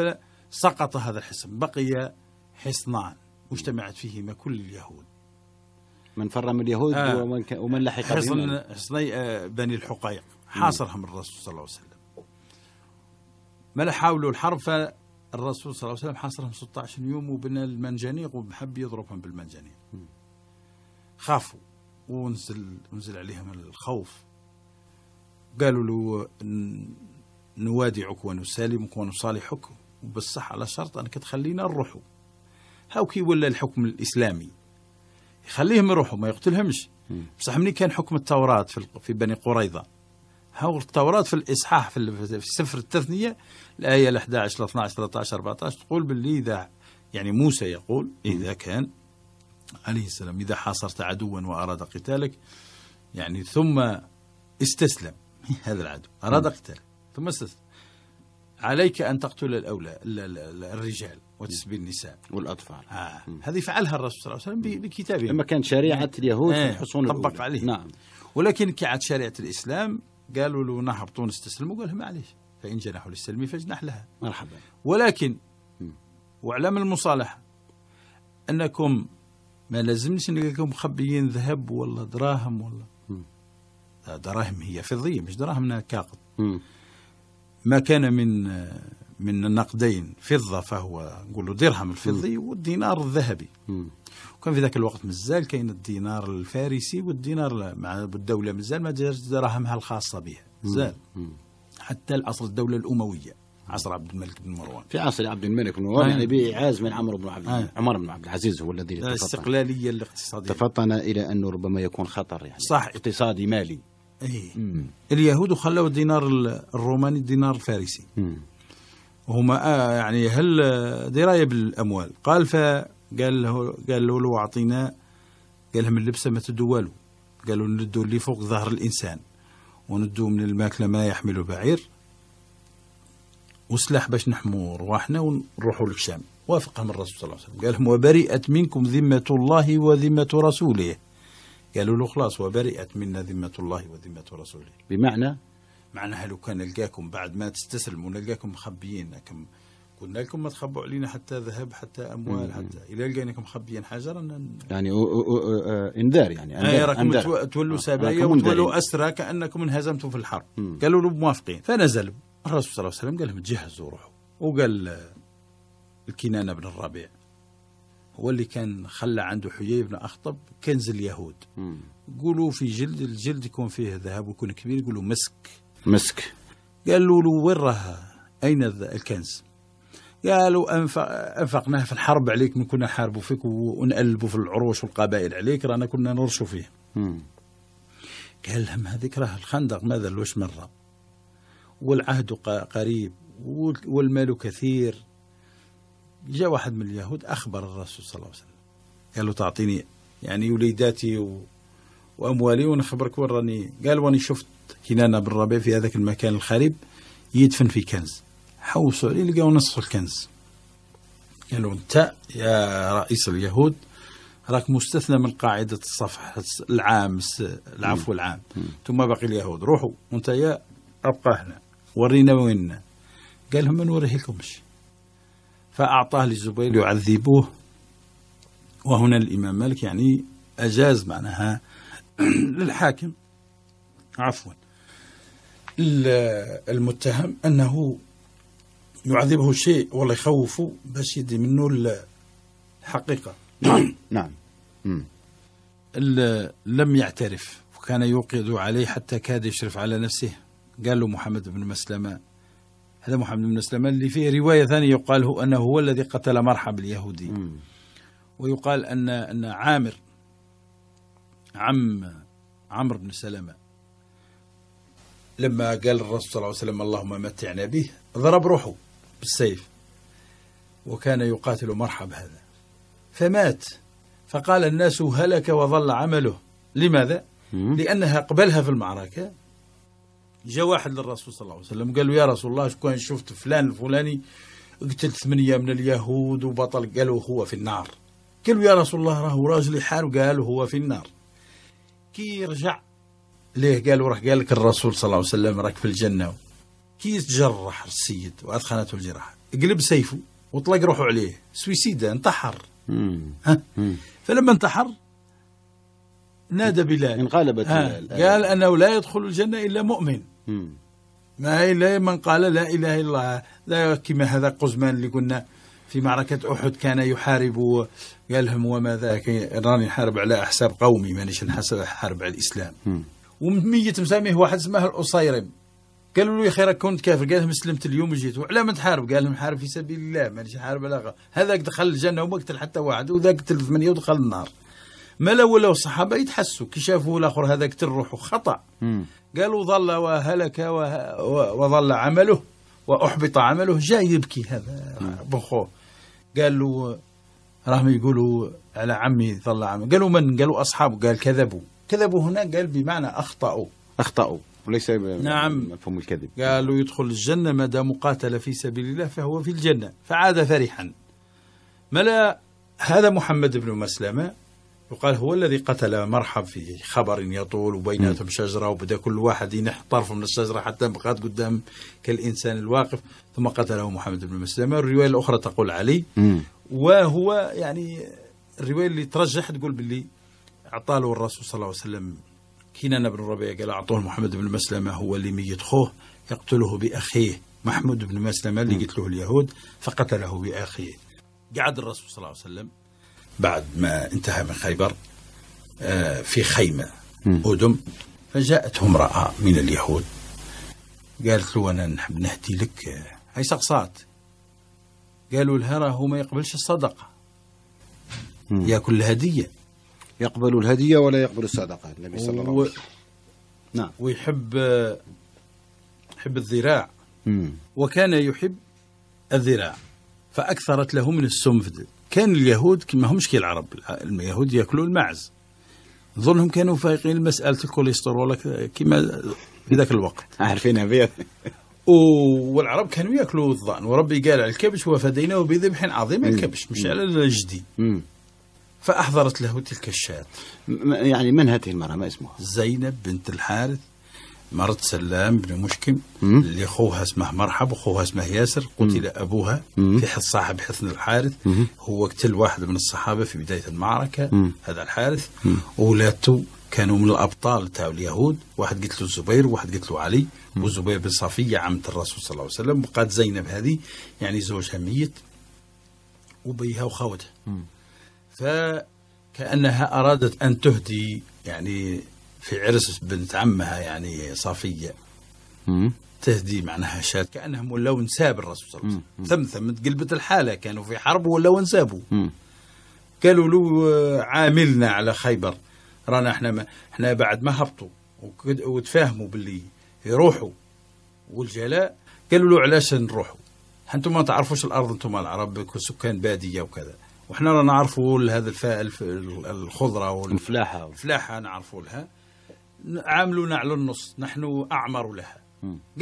فسقط هذا الحصن بقي حصنان واجتمعت فيهما كل اليهود من فر من اليهود آه ومن, ك... ومن لحق حصن حصني آه، بني الحقيق حاصرهم الرسول صلى الله عليه وسلم ما حاولوا الحرب الرسول صلى الله عليه وسلم حاصرهم 16 يوم وبنى المنجنيق وحب يضربهم بالمنجنيق خافوا ونزل ونزل عليهم الخوف قالوا له نوادعك ونسالمك ونصالحك وبصح على شرط انك تخلينا نروحوا كي ولا الحكم الاسلامي يخليهم يروحوا ما يقتلهمش بصح مني كان حكم التوراة في بني قريظة هو التوراة في الإصحاح في سفر التثنية الآية 11 12 13 14 تقول باللي إذا يعني موسى يقول إذا كان عليه السلام إذا حاصرت عدوا وأراد قتالك يعني ثم استسلم هذا العدو أراد قتالك ثم استسلم عليك أن تقتل الأولى الرجال وتسبي النساء والاطفال آه. هذه فعلها الرسول صلى الله عليه وسلم بكتابه لما كانت شريعه يعني اليهود آه. في الحصون طبق الاولى عليه نعم ولكن كعاد شريعه الاسلام قالوا له نهب تونس تسلم وقال معليش فإن جنحوا للسلم فاجنح لها مرحبا ولكن واعلام المصالحة أنكم ما لازمش أنكم مخبيين ذهب ولا دراهم ولا دراهم هي فضية مش دراهم كاقط ما كان من من النقدين فضه فهو نقول له درهم الفضي والدينار الذهبي وكان في ذاك الوقت مازال كاين الدينار الفارسي والدينار مع الدوله مازال ما جاتش دراهمها الخاصه بها مازال حتى العصر الدوله الامويه عصر عبد الملك بن مروان في عصر عبد الملك بن مروان يعني آه. بإعاز من عمرو بن عبد آه. عمر بن عبد العزيز هو الذي آه، تفطن الاستقلالية الاقتصادية تفطن إلى أنه ربما يكون خطر يعني صح اقتصادي مالي أي. اليهود خلوا الدينار الروماني الدينار الفارسي مم. هما آه، يعني هل آه، درايه بالاموال قال فقال له قال له لو اعطينا قال لهم اللبسه ما تدو والو قالوا ندو اللي فوق ظهر الانسان وندو من الماكله ما يحمل بعير وسلاح باش نحموا رواحنا ونروحوا للشام وافقهم الرسول صلى الله عليه وسلم قال لهم وبرئت منكم ذمه الله وذمه رسوله قالوا له خلاص وبرئت منا ذمه الله وذمه رسوله بمعنى معناها لو كان نلقاكم بعد ما تستسلموا نلقاكم مخبيين لكن قلنا لكم ما تخبوا علينا حتى ذهب حتى اموال حتى اذا لقيناكم مخبيين حاجه رانا يعني انذار يعني إيه، انذار راكم تولوا آه، سبايا وتولوا اسرى كانكم انهزمتوا في الحرب قالوا له موافقين فنزلوا الرسول صلى الله عليه وسلم قال لهم تجهزوا روحوا وقال الكنانه بن الربيع هو اللي كان خلى عنده حيي بن اخطب كنز اليهود يقولوا في جلد الجلد يكون فيه ذهب ويكون كبير يقولوا مسك مسك قالوا له وين راه أين الكنز قالوا أنفق أنفقناه في الحرب عليك من كنا نحاربوا فيك ونقلبوا في العروش والقبائل عليك رانا كنا نرشوا فيه قال لهم هذيك راه الخندق ما ذلوش مرة والعهد قريب والمال كثير جاء واحد من اليهود أخبر الرسول صلى الله عليه وسلم قال له تعطيني يعني وليداتي و... وأموالي ونخبرك وين راني قال واني شفت كنانة بن ربيع في هذاك المكان الخريب يدفن في كنز حوسوا عليه لقاو نصف الكنز قالوا انت يا رئيس اليهود راك مستثنى من قاعدة الصفح العام العفو العام ثم باقي اليهود روحوا وانت يا ابقى هنا ورينا ويننا قال لهم ما نوريه لكمش فأعطاه للزبير يعذبوه وهنا الإمام مالك يعني أجاز معناها للحاكم عفوا المتهم أنه يعذبه شيء والله يخوفه باش يدي منه الحقيقة نعم نعم لم يعترف وكان يوقد عليه حتى كاد يشرف على نفسه قال له محمد بن مسلمة هذا محمد بن مسلمة اللي فيه رواية ثانية يقال هو أنه هو الذي قتل مرحب اليهودي مم. ويقال أن أن عامر عم عمرو بن سلمة لما قال الرسول صلى الله عليه وسلم اللهم متعنا به ضرب روحه بالسيف وكان يقاتل مرحب هذا فمات فقال الناس هلك وظل عمله لماذا؟ لأنها قبلها في المعركة جاء واحد للرسول صلى الله عليه وسلم قال له يا رسول الله شكون شفت فلان الفلاني قتل ثمانية من اليهود وبطل قالوا هو في النار قال له يا رسول الله راهو راجل حار قالوا هو في النار كي رجع ليه قال وراح قال لك الرسول صلى الله عليه وسلم راك في الجنة كي يتجرح السيد وادخلته الجراحه قلب سيفه وطلق روحه عليه سويسيدا انتحر ها؟ فلما انتحر نادى بلال انقلبت آه. قال انه لا يدخل الجنه الا مؤمن ما الا من قال لا اله الا الله لا كما هذا قزمان اللي قلنا في معركة أحد كان يحارب قال لهم وما ذاك راني نحارب على أحساب قومي مانيش نحارب على الإسلام مم. وميت مساميه واحد اسمه الأصيرم قالوا له يا خيرك كنت كافر قال لهم سلمت اليوم وجيت وعلى ما تحارب قال لهم حارب في سبيل الله مانيش حارب على هذاك دخل الجنه وما قتل حتى واحد وذاك قتل ثمانيه ودخل النار ما لا ولاو الصحابه يتحسوا كي شافوا الاخر هذا قتل روحه خطا قالوا ظل وهلك وظل عمله واحبط عمله جاي يبكي هذا بخوه قال له راهم يقولوا على عمي ظل عمله قالوا من قالوا اصحابه قال كذبوا كذبوا هنا قال بمعنى أخطأوا أخطأوا وليس نعم مفهوم الكذب قالوا يدخل الجنة ما دام قاتل في سبيل الله فهو في الجنة فعاد فرحا ملا هذا محمد بن مسلمة يقال هو الذي قتل مرحب في خبر يطول وبيناتهم شجرة وبدأ كل واحد ينح طرف من الشجرة حتى بقات قدام كالإنسان الواقف ثم قتله محمد بن مسلمة الرواية الأخرى تقول علي وهو يعني الرواية اللي ترجح تقول باللي أعطاله الرسول صلى الله عليه وسلم كنانة بن ربيع قال أعطوه محمد بن مسلمة هو اللي ميت خوه يقتله بأخيه محمود بن مسلمة اللي قتله اليهود فقتله بأخيه قعد الرسول صلى الله عليه وسلم بعد ما انتهى من خيبر آه، في خيمة أدم فجاءته امرأة من اليهود قالت له أنا نحب نهدي لك آه، هاي سقصات قالوا لها راه ما يقبلش الصدقة ياكل الهدية يقبل الهدية ولا يقبل الصدقة النبي صلى الله عليه وسلم نعم ويحب يحب الذراع مم. وكان يحب الذراع فأكثرت له من السنفد كان اليهود كما همش كي العرب اليهود ياكلوا المعز ظنهم كانوا فايقين مسألة الكوليسترول كما في ذاك الوقت عارفينها بيه والعرب كانوا ياكلوا الظأن وربي قال على الكبش وفديناه بذبح عظيم الكبش مش على الجدي فأحضرت له تلك الشاة يعني من هذه المرأة ما اسمها زينب بنت الحارث مرت سلام بن مشكم اللي خوها اسمه مرحب وخوها اسمه ياسر قتل أبوها في حث صاحب حصن الحارث هو قتل واحد من الصحابة في بداية المعركة هذا الحارث وولادته كانوا من الابطال تاع اليهود واحد قتله الزبير وواحد قتله علي وزبير بن صفيه عمه الرسول صلى الله عليه وسلم وقالت زينب هذه يعني زوجها ميت وبيها وخوتها فكأنها أرادت أن تهدي يعني في عرس بنت عمها يعني صفية تهدي معناها شات كأنهم ولاو نساب الرسول صلى الله عليه وسلم ثم قلبت الحالة كانوا في حرب ولاو نسابوا قالوا له آه، عاملنا على خيبر رانا احنا ما احنا بعد ما هبطوا وتفاهموا باللي يروحوا والجلاء قالوا له علاش نروحوا انتم ما تعرفوش الارض انتم العرب سكان باديه وكذا وحنا راه نعرفوا هذا الفاء الخضره والفلاحه الفلاحه نعرفوا لها عاملونا على النص نحن اعمر لها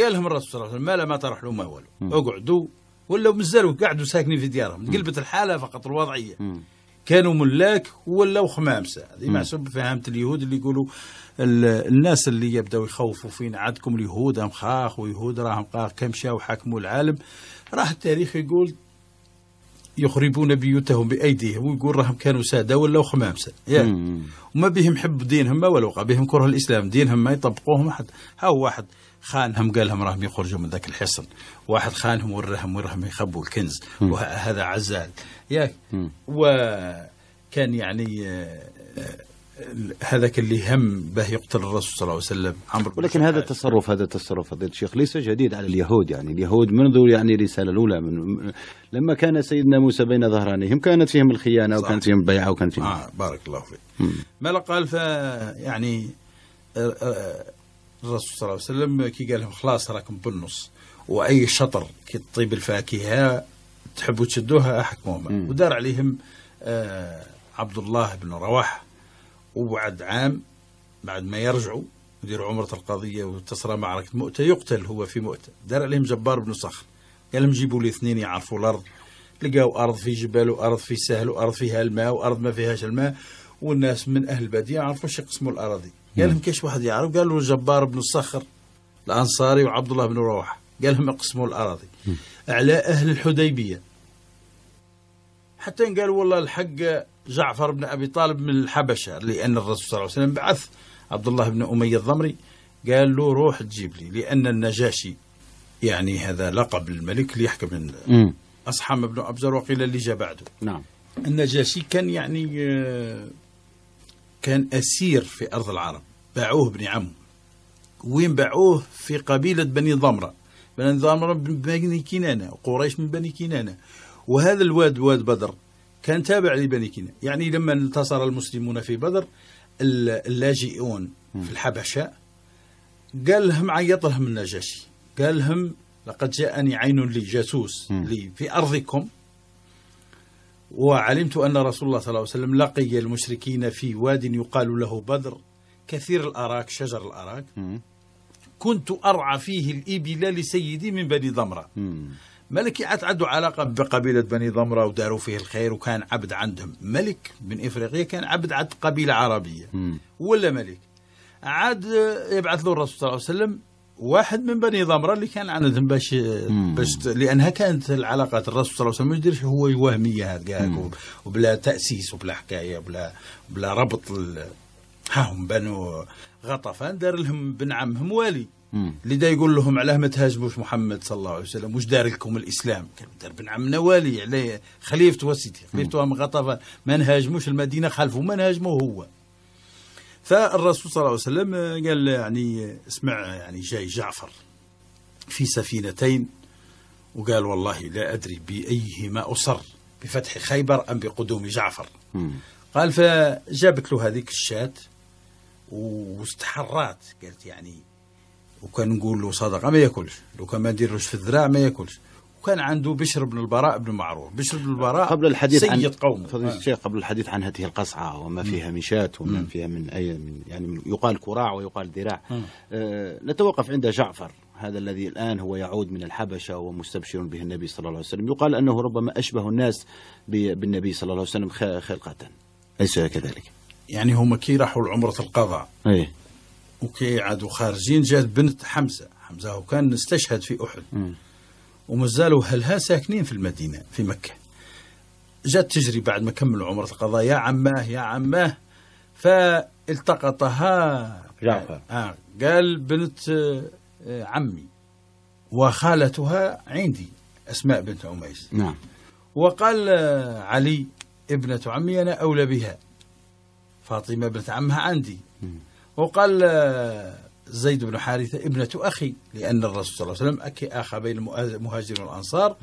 قال لهم الرسول صلى الله عليه وسلم ما لا ما طرح له ما والو اقعدوا ولا مازالوا قعدوا ساكنين في ديارهم قلبت الحاله فقط الوضعيه كانوا ملاك ولاو خمامسه هذه معسوب فهمت اليهود اللي يقولوا الناس اللي يبداو يخوفوا فينا عندكم اليهود ام خاخ ويهود راهم قاخ كم شاو حكموا العالم راه التاريخ يقول يخربون بيوتهم بايديهم ويقول راهم كانوا ساده ولا خمامسه يعني وما بهم حب دينهم ما ولو بهم كره الاسلام دينهم ما يطبقوهم احد ها هو واحد خانهم قال لهم راهم يخرجوا من ذاك الحصن واحد خانهم وراهم وراهم يخبوا الكنز وهذا عزال ياك وكان يعني آه، هذاك اللي هم به يقتل الرسول صلى الله عليه وسلم عمرو ولكن هذا التصرف هذا التصرف فضيلة الشيخ ليس جديد على اليهود يعني اليهود منذ يعني الرسالة الأولى من لما كان سيدنا موسى بين ظهرانهم كانت فيهم الخيانة صح. وكانت فيهم البيعة وكانت فيهم آه بارك الله فيك مالا قال يعني آه، آه، الرسول صلى الله عليه وسلم كي قال لهم خلاص راكم بالنص واي شطر كي تطيب الفاكهه تحبوا تشدوها احكموها ودار عليهم آه عبد الله بن رواحه وبعد عام بعد ما يرجعوا يديروا عمرة القضية وتصرى معركة مؤتة يقتل هو في مؤتة دار عليهم جبار بن صخر قال لهم جيبوا لي اثنين يعرفوا الأرض لقاو أرض في جبال وأرض في سهل وأرض فيها الماء وأرض ما فيهاش الماء والناس من أهل البادية شي يقسموا الأراضي قال لهم كاش واحد يعرف قال له جبار بن الصخر الأنصاري وعبد الله بن رواحة قال لهم اقسموا الأراضي على أهل الحديبية حتى قال والله الحق جعفر بن أبي طالب من الحبشة لأن الرسول صلى الله عليه وسلم بعث عبد الله بن أمية الضمري قال له روح تجيب لي لأن النجاشي يعني هذا لقب الملك اللي يحكم أصحاب بن أبزر وقيل اللي جاء بعده نعم النجاشي كان يعني كان أسير في أرض العرب باعوه بن عمه وين باعوه في قبيلة بني ضمرة بني ضمرة من بني كنانة وقريش من بني كنانة وهذا الواد واد بدر كان تابع لبني كنان يعني لما انتصر المسلمون في بدر اللاجئون في الحبشة قال لهم عيط لهم النجاشي قال لهم لقد جاءني عين لجاسوس لي في أرضكم وعلمت أن رسول الله صلى الله عليه وسلم لقي المشركين في واد يقال له بدر كثير الأراك شجر الأراك كنت أرعى فيه الإبل لسيدي من بني ضمرة عاد عنده علاقة بقبيلة بني ضمرة وداروا فيه الخير وكان عبد عندهم ملك من إفريقيا كان عبد عند قبيلة عربية مم. ولا ملك عاد يبعث له الرسول صلى الله عليه وسلم واحد من بني ضمره اللي كان عندهم باش باش لانها كانت العلاقات الرسول صلى الله عليه وسلم ما هو وهميه هكاك وبلا تاسيس وبلا حكايه وبلا بلا ربط ها هم بنو غطفان دار لهم بن عمهم والي اللي دا يقول لهم علاه ما تهاجموش محمد صلى الله عليه وسلم واش دار لكم الاسلام كان دار بن عمنا والي عليه خليفته وسيدي خليفته من غطفان ما نهاجموش المدينه خلفه ما نهاجموه هو فالرسول صلى الله عليه وسلم آه، قال يعني آه، اسمع يعني جاي جعفر في سفينتين وقال والله لا أدري بأيهما أصر بفتح خيبر أم بقدوم جعفر قال فجابت له هذيك الشات واستحرات قالت يعني وكان نقول له صدقه ما ياكلش لو كان ما نديرلوش في الذراع ما ياكلش وكان عنده بشر بن البراء بن معروف بشر بن البراء قبل الحديث سيد عن قومه فضيلة آه. الشيخ قبل الحديث عن هذه القصعة وما فيها من شاة وما فيها من أي من يعني يقال كراع ويقال ذراع آه نتوقف عند جعفر هذا الذي الآن هو يعود من الحبشة ومستبشر به النبي صلى الله عليه وسلم يقال أنه ربما أشبه الناس بالنبي صلى الله عليه وسلم خلقة أليس كذلك؟ يعني هما كي راحوا لعمرة القضاء أيه؟ وكيعادوا خارجين جات بنت حمزه حمزه وكان استشهد في احد ومازالوا اهلها ساكنين في المدينه في مكه جات تجري بعد ما كملوا عمرة القضاء يا عماه يا عماه فالتقطها جعفر آه قال بنت آه، عمي وخالتها عندي أسماء بنت عميس نعم وقال آه، علي ابنة عمي أنا أولى بها فاطمة بنت عمها عندي وقال آه، زيد بن حارثة ابنة أخي لأن الرسول صلى الله عليه وسلم أكي أخا بين المهاجرين والأنصار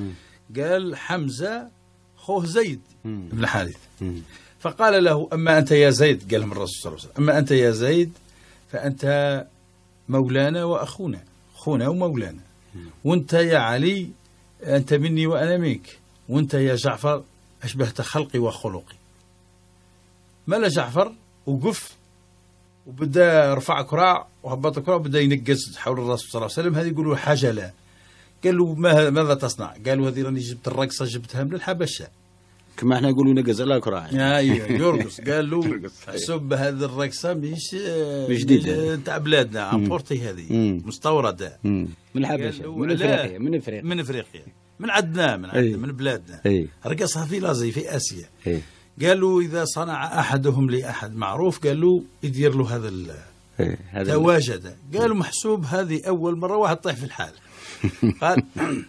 قال حمزة خوه زيد بن حارثة فقال له أما أنت يا زيد قال لهم الرسول صلى الله عليه وسلم أما أنت يا زيد فأنت مولانا وأخونا خونا ومولانا وأنت يا علي أنت مني وأنا منك وأنت يا جعفر أشبهت خلقي وخلقي ملا جعفر وقف وبدا رفع كراع وهبط الكراع وبدا ينقز حول الرسول صلى الله عليه وسلم هذه يقولوا حاجة لا قال له ماذا تصنع؟ قال له هذه راني جبت الرقصة جبتها من الحبشة كما احنا نقولوا نقز على كرة يعني. ايوه يرقص قال له أيوة. حسب هذه الرقصة مش مش جديدة تاع بلادنا امبورتي هذه مستوردة من الحبشة من افريقيا من افريقيا من افريقيا من عندنا من عندنا من بلادنا رقصها في لازي في اسيا أي. قالوا إذا صنع أحدهم لأحد معروف قالوا يدير له هذا إيه، تواجد قالوا محسوب هذه أول مرة واحد طيح في الحال قال نعم.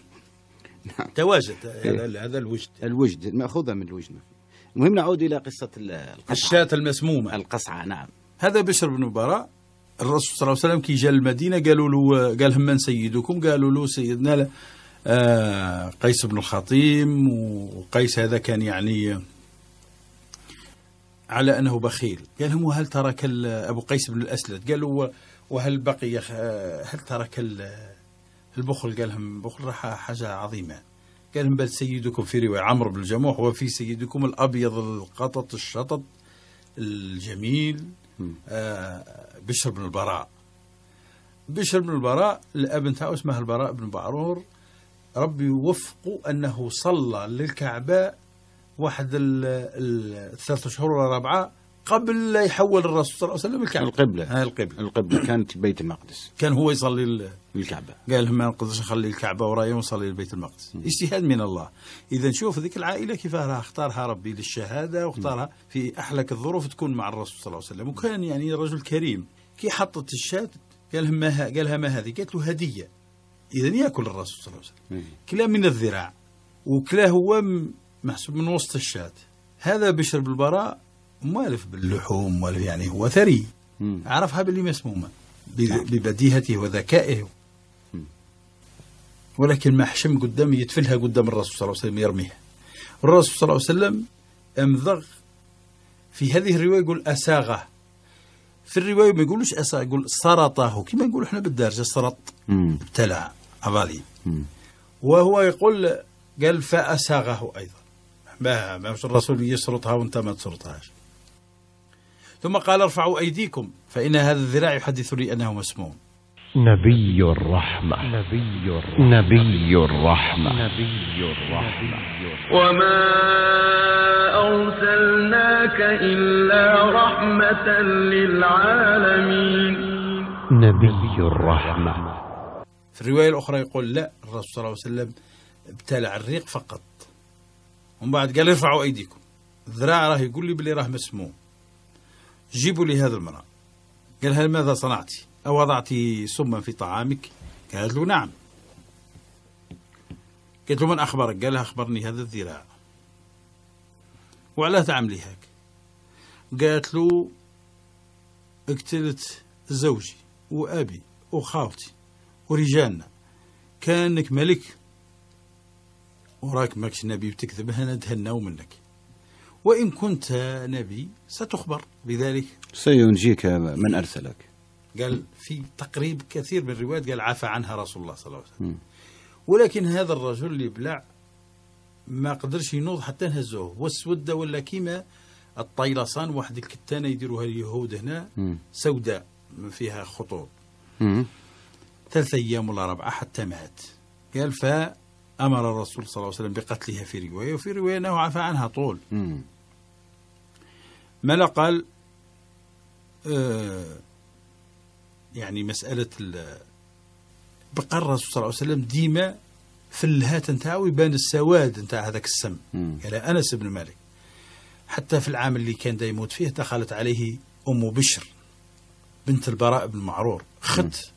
تواجد إيه. هذا الوجد الوجد مأخوذة من الوجنة المهم نعود إلى قصة القصعة الشاة المسمومة القصعة نعم هذا بشر بن براء الرسول صلى الله عليه وسلم كي جاء المدينة قالوا له قال لهم من سيدكم قالوا له سيدنا آه، قيس بن الخطيم وقيس هذا كان يعني على أنه بخيل قال لهم وهل ترك أبو قيس بن الأسلد قالوا وهل بقي هل ترك البخل قال لهم البخل راح حاجة عظيمة قال لهم بل سيدكم في رواية عمرو بن الجموح وفي سيدكم الأبيض القطط الشطط الجميل آه بشر بن البراء بشر بن البراء الأب نتاعه اسمه البراء بن بعرور ربي وفقه أنه صلى للكعبة واحد الثلاث شهور ولا رابعه قبل لا يحول الرسول صلى الله عليه وسلم الكعبه القبله هاي القبله القبله كانت بيت المقدس كان هو يصلي الكعبه قال لهم ما نقدرش نخلي الكعبه ورايا ونصلي لبيت المقدس اجتهاد من الله اذا شوف ذيك العائله كيف راها اختارها ربي للشهاده واختارها في احلك الظروف تكون مع الرسول صلى الله عليه وسلم وكان يعني رجل كريم كي حطت الشاة قال لهم ما قال لها ما هذه قالت له هديه اذا ياكل الرسول صلى الله عليه وسلم كلا من الذراع وكلا هو محسوب من وسط الشاة هذا بيشرب البراء مالف باللحوم مالف يعني هو ثري مم. عرفها باللي مسمومة نعم. ببديهته وذكائه مم. ولكن ما حشم قدام يتفلها قدام الرسول صلى الله عليه وسلم يرميها الرسول صلى الله عليه وسلم امضغ في هذه الرواية يقول أساغه في الرواية ما يقولوش اساغه يقول سرطه كما نقول احنا بالدارجة سرط ابتلع عضلي وهو يقول قال فأساغه أيضا ما مش الرسول يسرطها وانت ما تسرطهاش ثم قال ارفعوا أيديكم فإن هذا الذراع يحدث لي أنه مسموم نبي الرحمة نبي الرحمة نبي الرحمة نبي الرحمة وما أرسلناك إلا رحمة للعالمين نبي الرحمة في الرواية الأخرى يقول لا الرسول صلى الله عليه وسلم ابتلع الريق فقط ومن بعد قال ارفعوا ايديكم الذراع راه يقول لي بلي راه مسموم جيبوا لي هذه المراه قال هل ماذا صنعت او وضعت سما في طعامك قالت له نعم قلت له من اخبرك قال لها اخبرني هذا الذراع وعلاه تعملي هيك قالت له قتلت زوجي وابي وخالتي ورجالنا كانك ملك وراك ماكش نبي وتكذب هنا تهناو منك وإن كنت نبي ستخبر بذلك سينجيك من أرسلك قال في تقريب كثير من الروايات قال عفى عنها رسول الله صلى الله عليه وسلم ولكن هذا الرجل اللي بلع ما قدرش ينوض حتى نهزوه والسودة ولا كيما الطيلسان واحد الكتانة يديروها اليهود هنا سوداء فيها خطوط ثلاثة أيام ولا ربعة حتى مات قال ف أمر الرسول صلى الله عليه وسلم بقتلها في رواية وفي رواية أنه عفى عنها طول م. قال آه يعني مسألة بقى الرسول صلى الله عليه وسلم ديما في الهات نتاعو يبان السواد نتاع هذاك السم على أنس بن مالك حتى في العام اللي كان دا يموت فيه دخلت عليه أم بشر بنت البراء بن معرور خت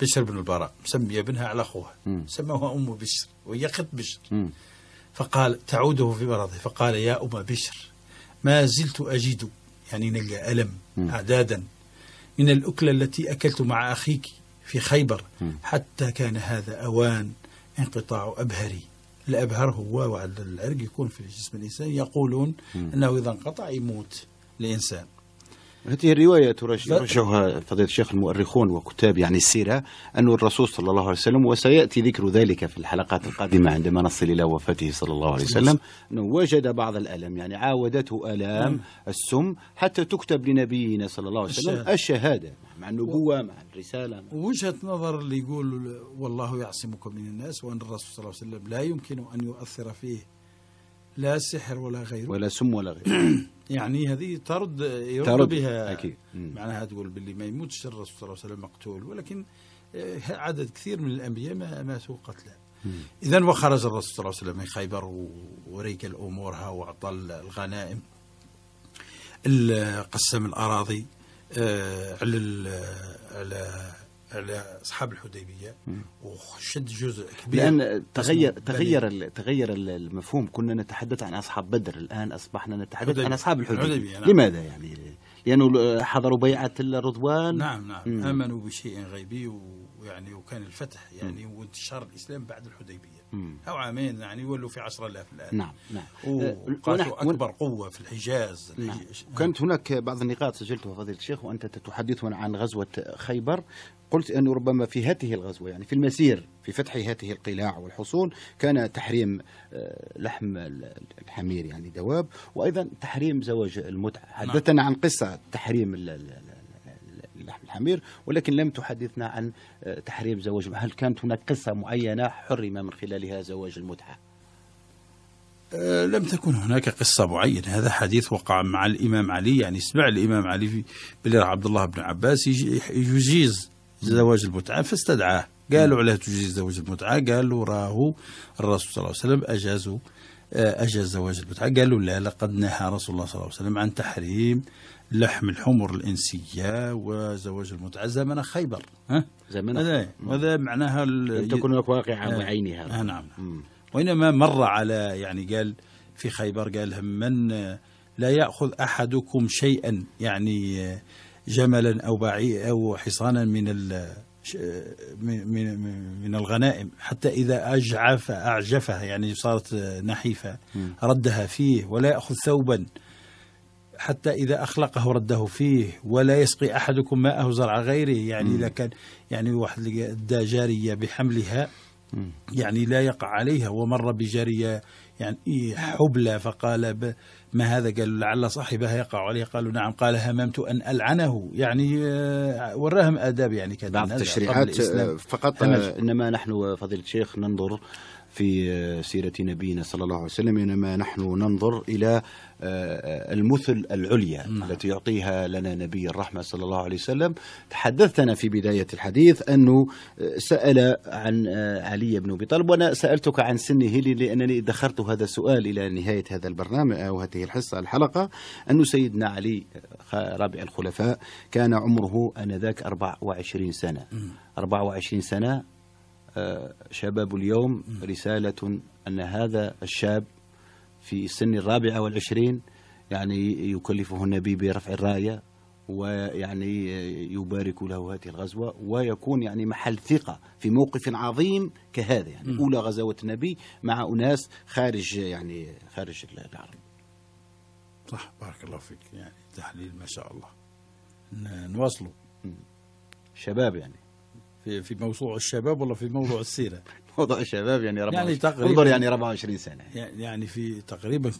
بشر بن البراء مسمية ابنها على أخوها سموها أم بشر ويقط بشر م. فقال تعوده في مرضه فقال يا أم بشر ما زلت أجد يعني نلقى ألم م. أعدادا من الأكلة التي أكلت مع أخيك في خيبر م. حتى كان هذا أوان انقطاع أبهري الأبهر هو وعلى العرق يكون في الجسم الإنسان يقولون م. أنه إذا انقطع يموت الإنسان هذه الرواية ترجحها فضيلة الشيخ المؤرخون وكتاب يعني السيرة أن الرسول صلى الله عليه وسلم وسيأتي ذكر ذلك في الحلقات القادمة عندما نصل إلى وفاته صلى الله عليه وسلم أنه وجد بعض الألم يعني عاودته آلام السم حتى تكتب لنبينا صلى الله عليه وسلم الشهادة مع النبوة مع الرسالة وجهة نظر اللي يقول والله يعصمك من الناس وأن الرسول صلى الله عليه وسلم لا يمكن أن يؤثر فيه لا سحر ولا غيره ولا سم ولا غيره يعني هذه ترد يرد بها أكيد. معناها تقول باللي ما يموتش الرسول صلى الله عليه وسلم مقتول ولكن آه، عدد كثير من الأنبياء ما ماتوا قتلى إذا وخرج الرسول صلى الله عليه وسلم من خيبر وريكل أمورها وأعطى الغنائم قسم الأراضي آه، على على لاصحاب الحديبيه وشد جزء كبير لان تغير تغير تغير المفهوم كنا نتحدث عن اصحاب بدر الان اصبحنا نتحدث حديبية. عن اصحاب الحديبيه نعم. لماذا يعني لانه حضروا بيعه الرضوان نعم نعم امنوا بشيء غيبي و ويعني وكان الفتح يعني وانتشار الاسلام بعد الحديبيه او عامين يعني ولوا في 10000 الان نعم نعم وقاتلوا اكبر قوه في الحجاز نعم. كانت هناك بعض النقاط سجلتها فضيله الشيخ وانت تحدثنا عن غزوه خيبر قلت أنه ربما في هذه الغزوة يعني في المسير في فتح هذه القلاع والحصون كان تحريم آه، لحم الحمير يعني دواب وأيضا تحريم زواج المتعة نعم. حدثنا عن قصة تحريم حمير ولكن لم تحدثنا عن آه، تحريم زواج هل كانت هناك قصة معينة حرم من خلالها زواج المتعة آه، لم تكن هناك قصة معينة هذا حديث وقع مع الإمام علي يعني سمع الإمام علي في بلال عبد الله بن عباس يجيز زواج المتعة فاستدعاه قالوا علاه تجيز زواج المتعة قالوا راه الرسول صلى الله عليه وسلم أجازوا آه، أجاز زواج المتعة قالوا لا لقد نهى رسول الله صلى الله عليه وسلم عن تحريم لحم الحمر الانسيه وزواج المتعه زمن خيبر ها زمن هذا هذا معناها لم تكن واقعه بعينها آه. آه نعم مم. وانما مر على يعني قال في خيبر قال هم من لا ياخذ احدكم شيئا يعني آه، جملا او بعي او حصانا آه، من من من الغنائم حتى إذا أجعف أعجفها يعني صارت نحيفة ردها فيه ولا يأخذ ثوبا حتى إذا أخلقه رده فيه ولا يسقي أحدكم ماءه زرع غيره يعني إذا كان يعني واحد لقى جارية بحملها يعني لا يقع عليها ومر بجارية يعني إيه، حبلى فقال ما هذا قالوا لعل صاحبها يقع عليه قالوا نعم قال هممت أن ألعنه يعني آه، وراهم آداب يعني كان بعض التشريعات آه، فقط آه، إنما نحن فضيلة الشيخ ننظر في سيرة نبينا صلى الله عليه وسلم إنما نحن ننظر إلى آه، المثل العليا نعم. التي يعطيها لنا نبي الرحمة صلى الله عليه وسلم تحدثتنا في بداية الحديث أنه سأل عن آه، علي بن أبي طالب وأنا سألتك عن سنه لأنني ادخرت هذا السؤال إلى نهاية هذا البرنامج أو هذه الحصة الحلقة أن سيدنا علي رابع الخلفاء كان عمره أنذاك 24 سنة 24 سنة آه، شباب اليوم رسالة أن هذا الشاب في سن الرابعة والعشرين يعني يكلفه النبي برفع الراية ويعني يبارك له هذه الغزوة ويكون يعني محل ثقة في موقف عظيم كهذا يعني م. أولى غزوة النبي مع أناس خارج يعني خارج العرب صح بارك الله فيك يعني تحليل ما شاء الله نواصله شباب يعني في في موضوع الشباب ولا في موضوع السيرة موضوع الشباب يعني ربع يعني تقريبا انظر يعني 24 سنه يعني في تقريبا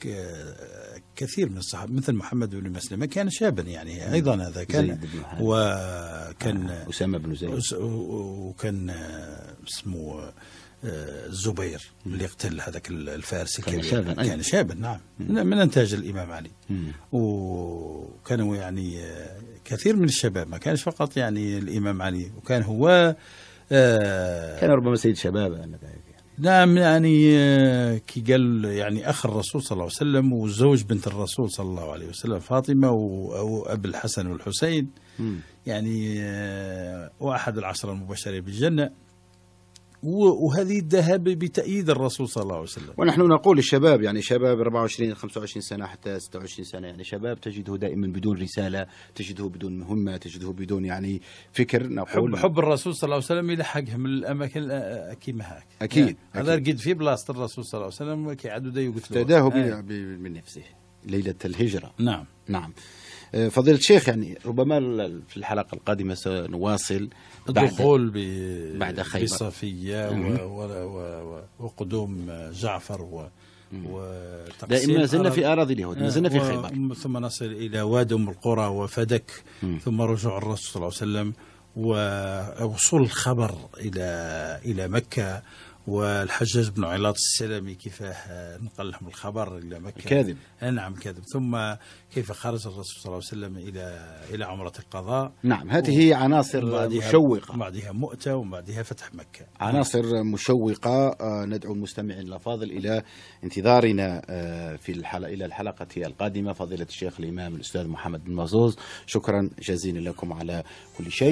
كثير من الصحابه مثل محمد بن مسلمه كان شابا يعني ايضا هذا كان وكان آه اسامه بن زيد وكان آه، اسمه آه، الزبير اللي قتل هذاك الفارسي كان شابا كان شابا نعم من انتاج الامام علي وكانوا يعني آه، كثير من الشباب ما كانش فقط يعني الامام علي وكان هو آه. كان ربما سيد شباب يعني. نعم يعني آه، كي قال يعني اخ الرسول صلى الله عليه وسلم وزوج بنت الرسول صلى الله عليه وسلم فاطمه وابو الحسن والحسين يعني آه، واحد العشره المبشرين بالجنه وهذه الذهاب بتأييد الرسول صلى الله عليه وسلم ونحن نقول الشباب يعني شباب 24 25 سنة حتى 26 سنة يعني شباب تجده دائما بدون رسالة تجده بدون مهمة تجده بدون يعني فكر نقول حب, حب الرسول صلى الله عليه وسلم يلحقهم من الأماكن كيما هاك أكيد يعني هذا رقد في بلاصة الرسول صلى الله عليه وسلم كيعدوا دا يقتلوه افتداه آه. ليلة الهجرة نعم نعم فضيلة الشيخ يعني ربما في الحلقة القادمة سنواصل الدخول بعد خيبر بصفية وقدوم جعفر و دائما زلنا في اراضي اليهود ما زلنا في خيبر ثم نصل الى واد ام القرى وفدك مم. ثم رجوع الرسول صلى الله عليه وسلم ووصول الخبر الى الى مكه والحجاج بن علاط السلمي كيفاه نقل لهم الخبر الى مكه كاذب نعم كاذب ثم كيف خرج الرسول صلى الله عليه وسلم الى الى عمره القضاء نعم هذه و... عناصر بعدها مشوقه بعدها مؤته وبعدها فتح مكه عناصر مشوقه آه، ندعو المستمعين الافاضل الى انتظارنا آه، في الحلقه الى الحلقه القادمه فضيله الشيخ الامام الاستاذ محمد بن مزوز شكرا جزيلا لكم على كل شيء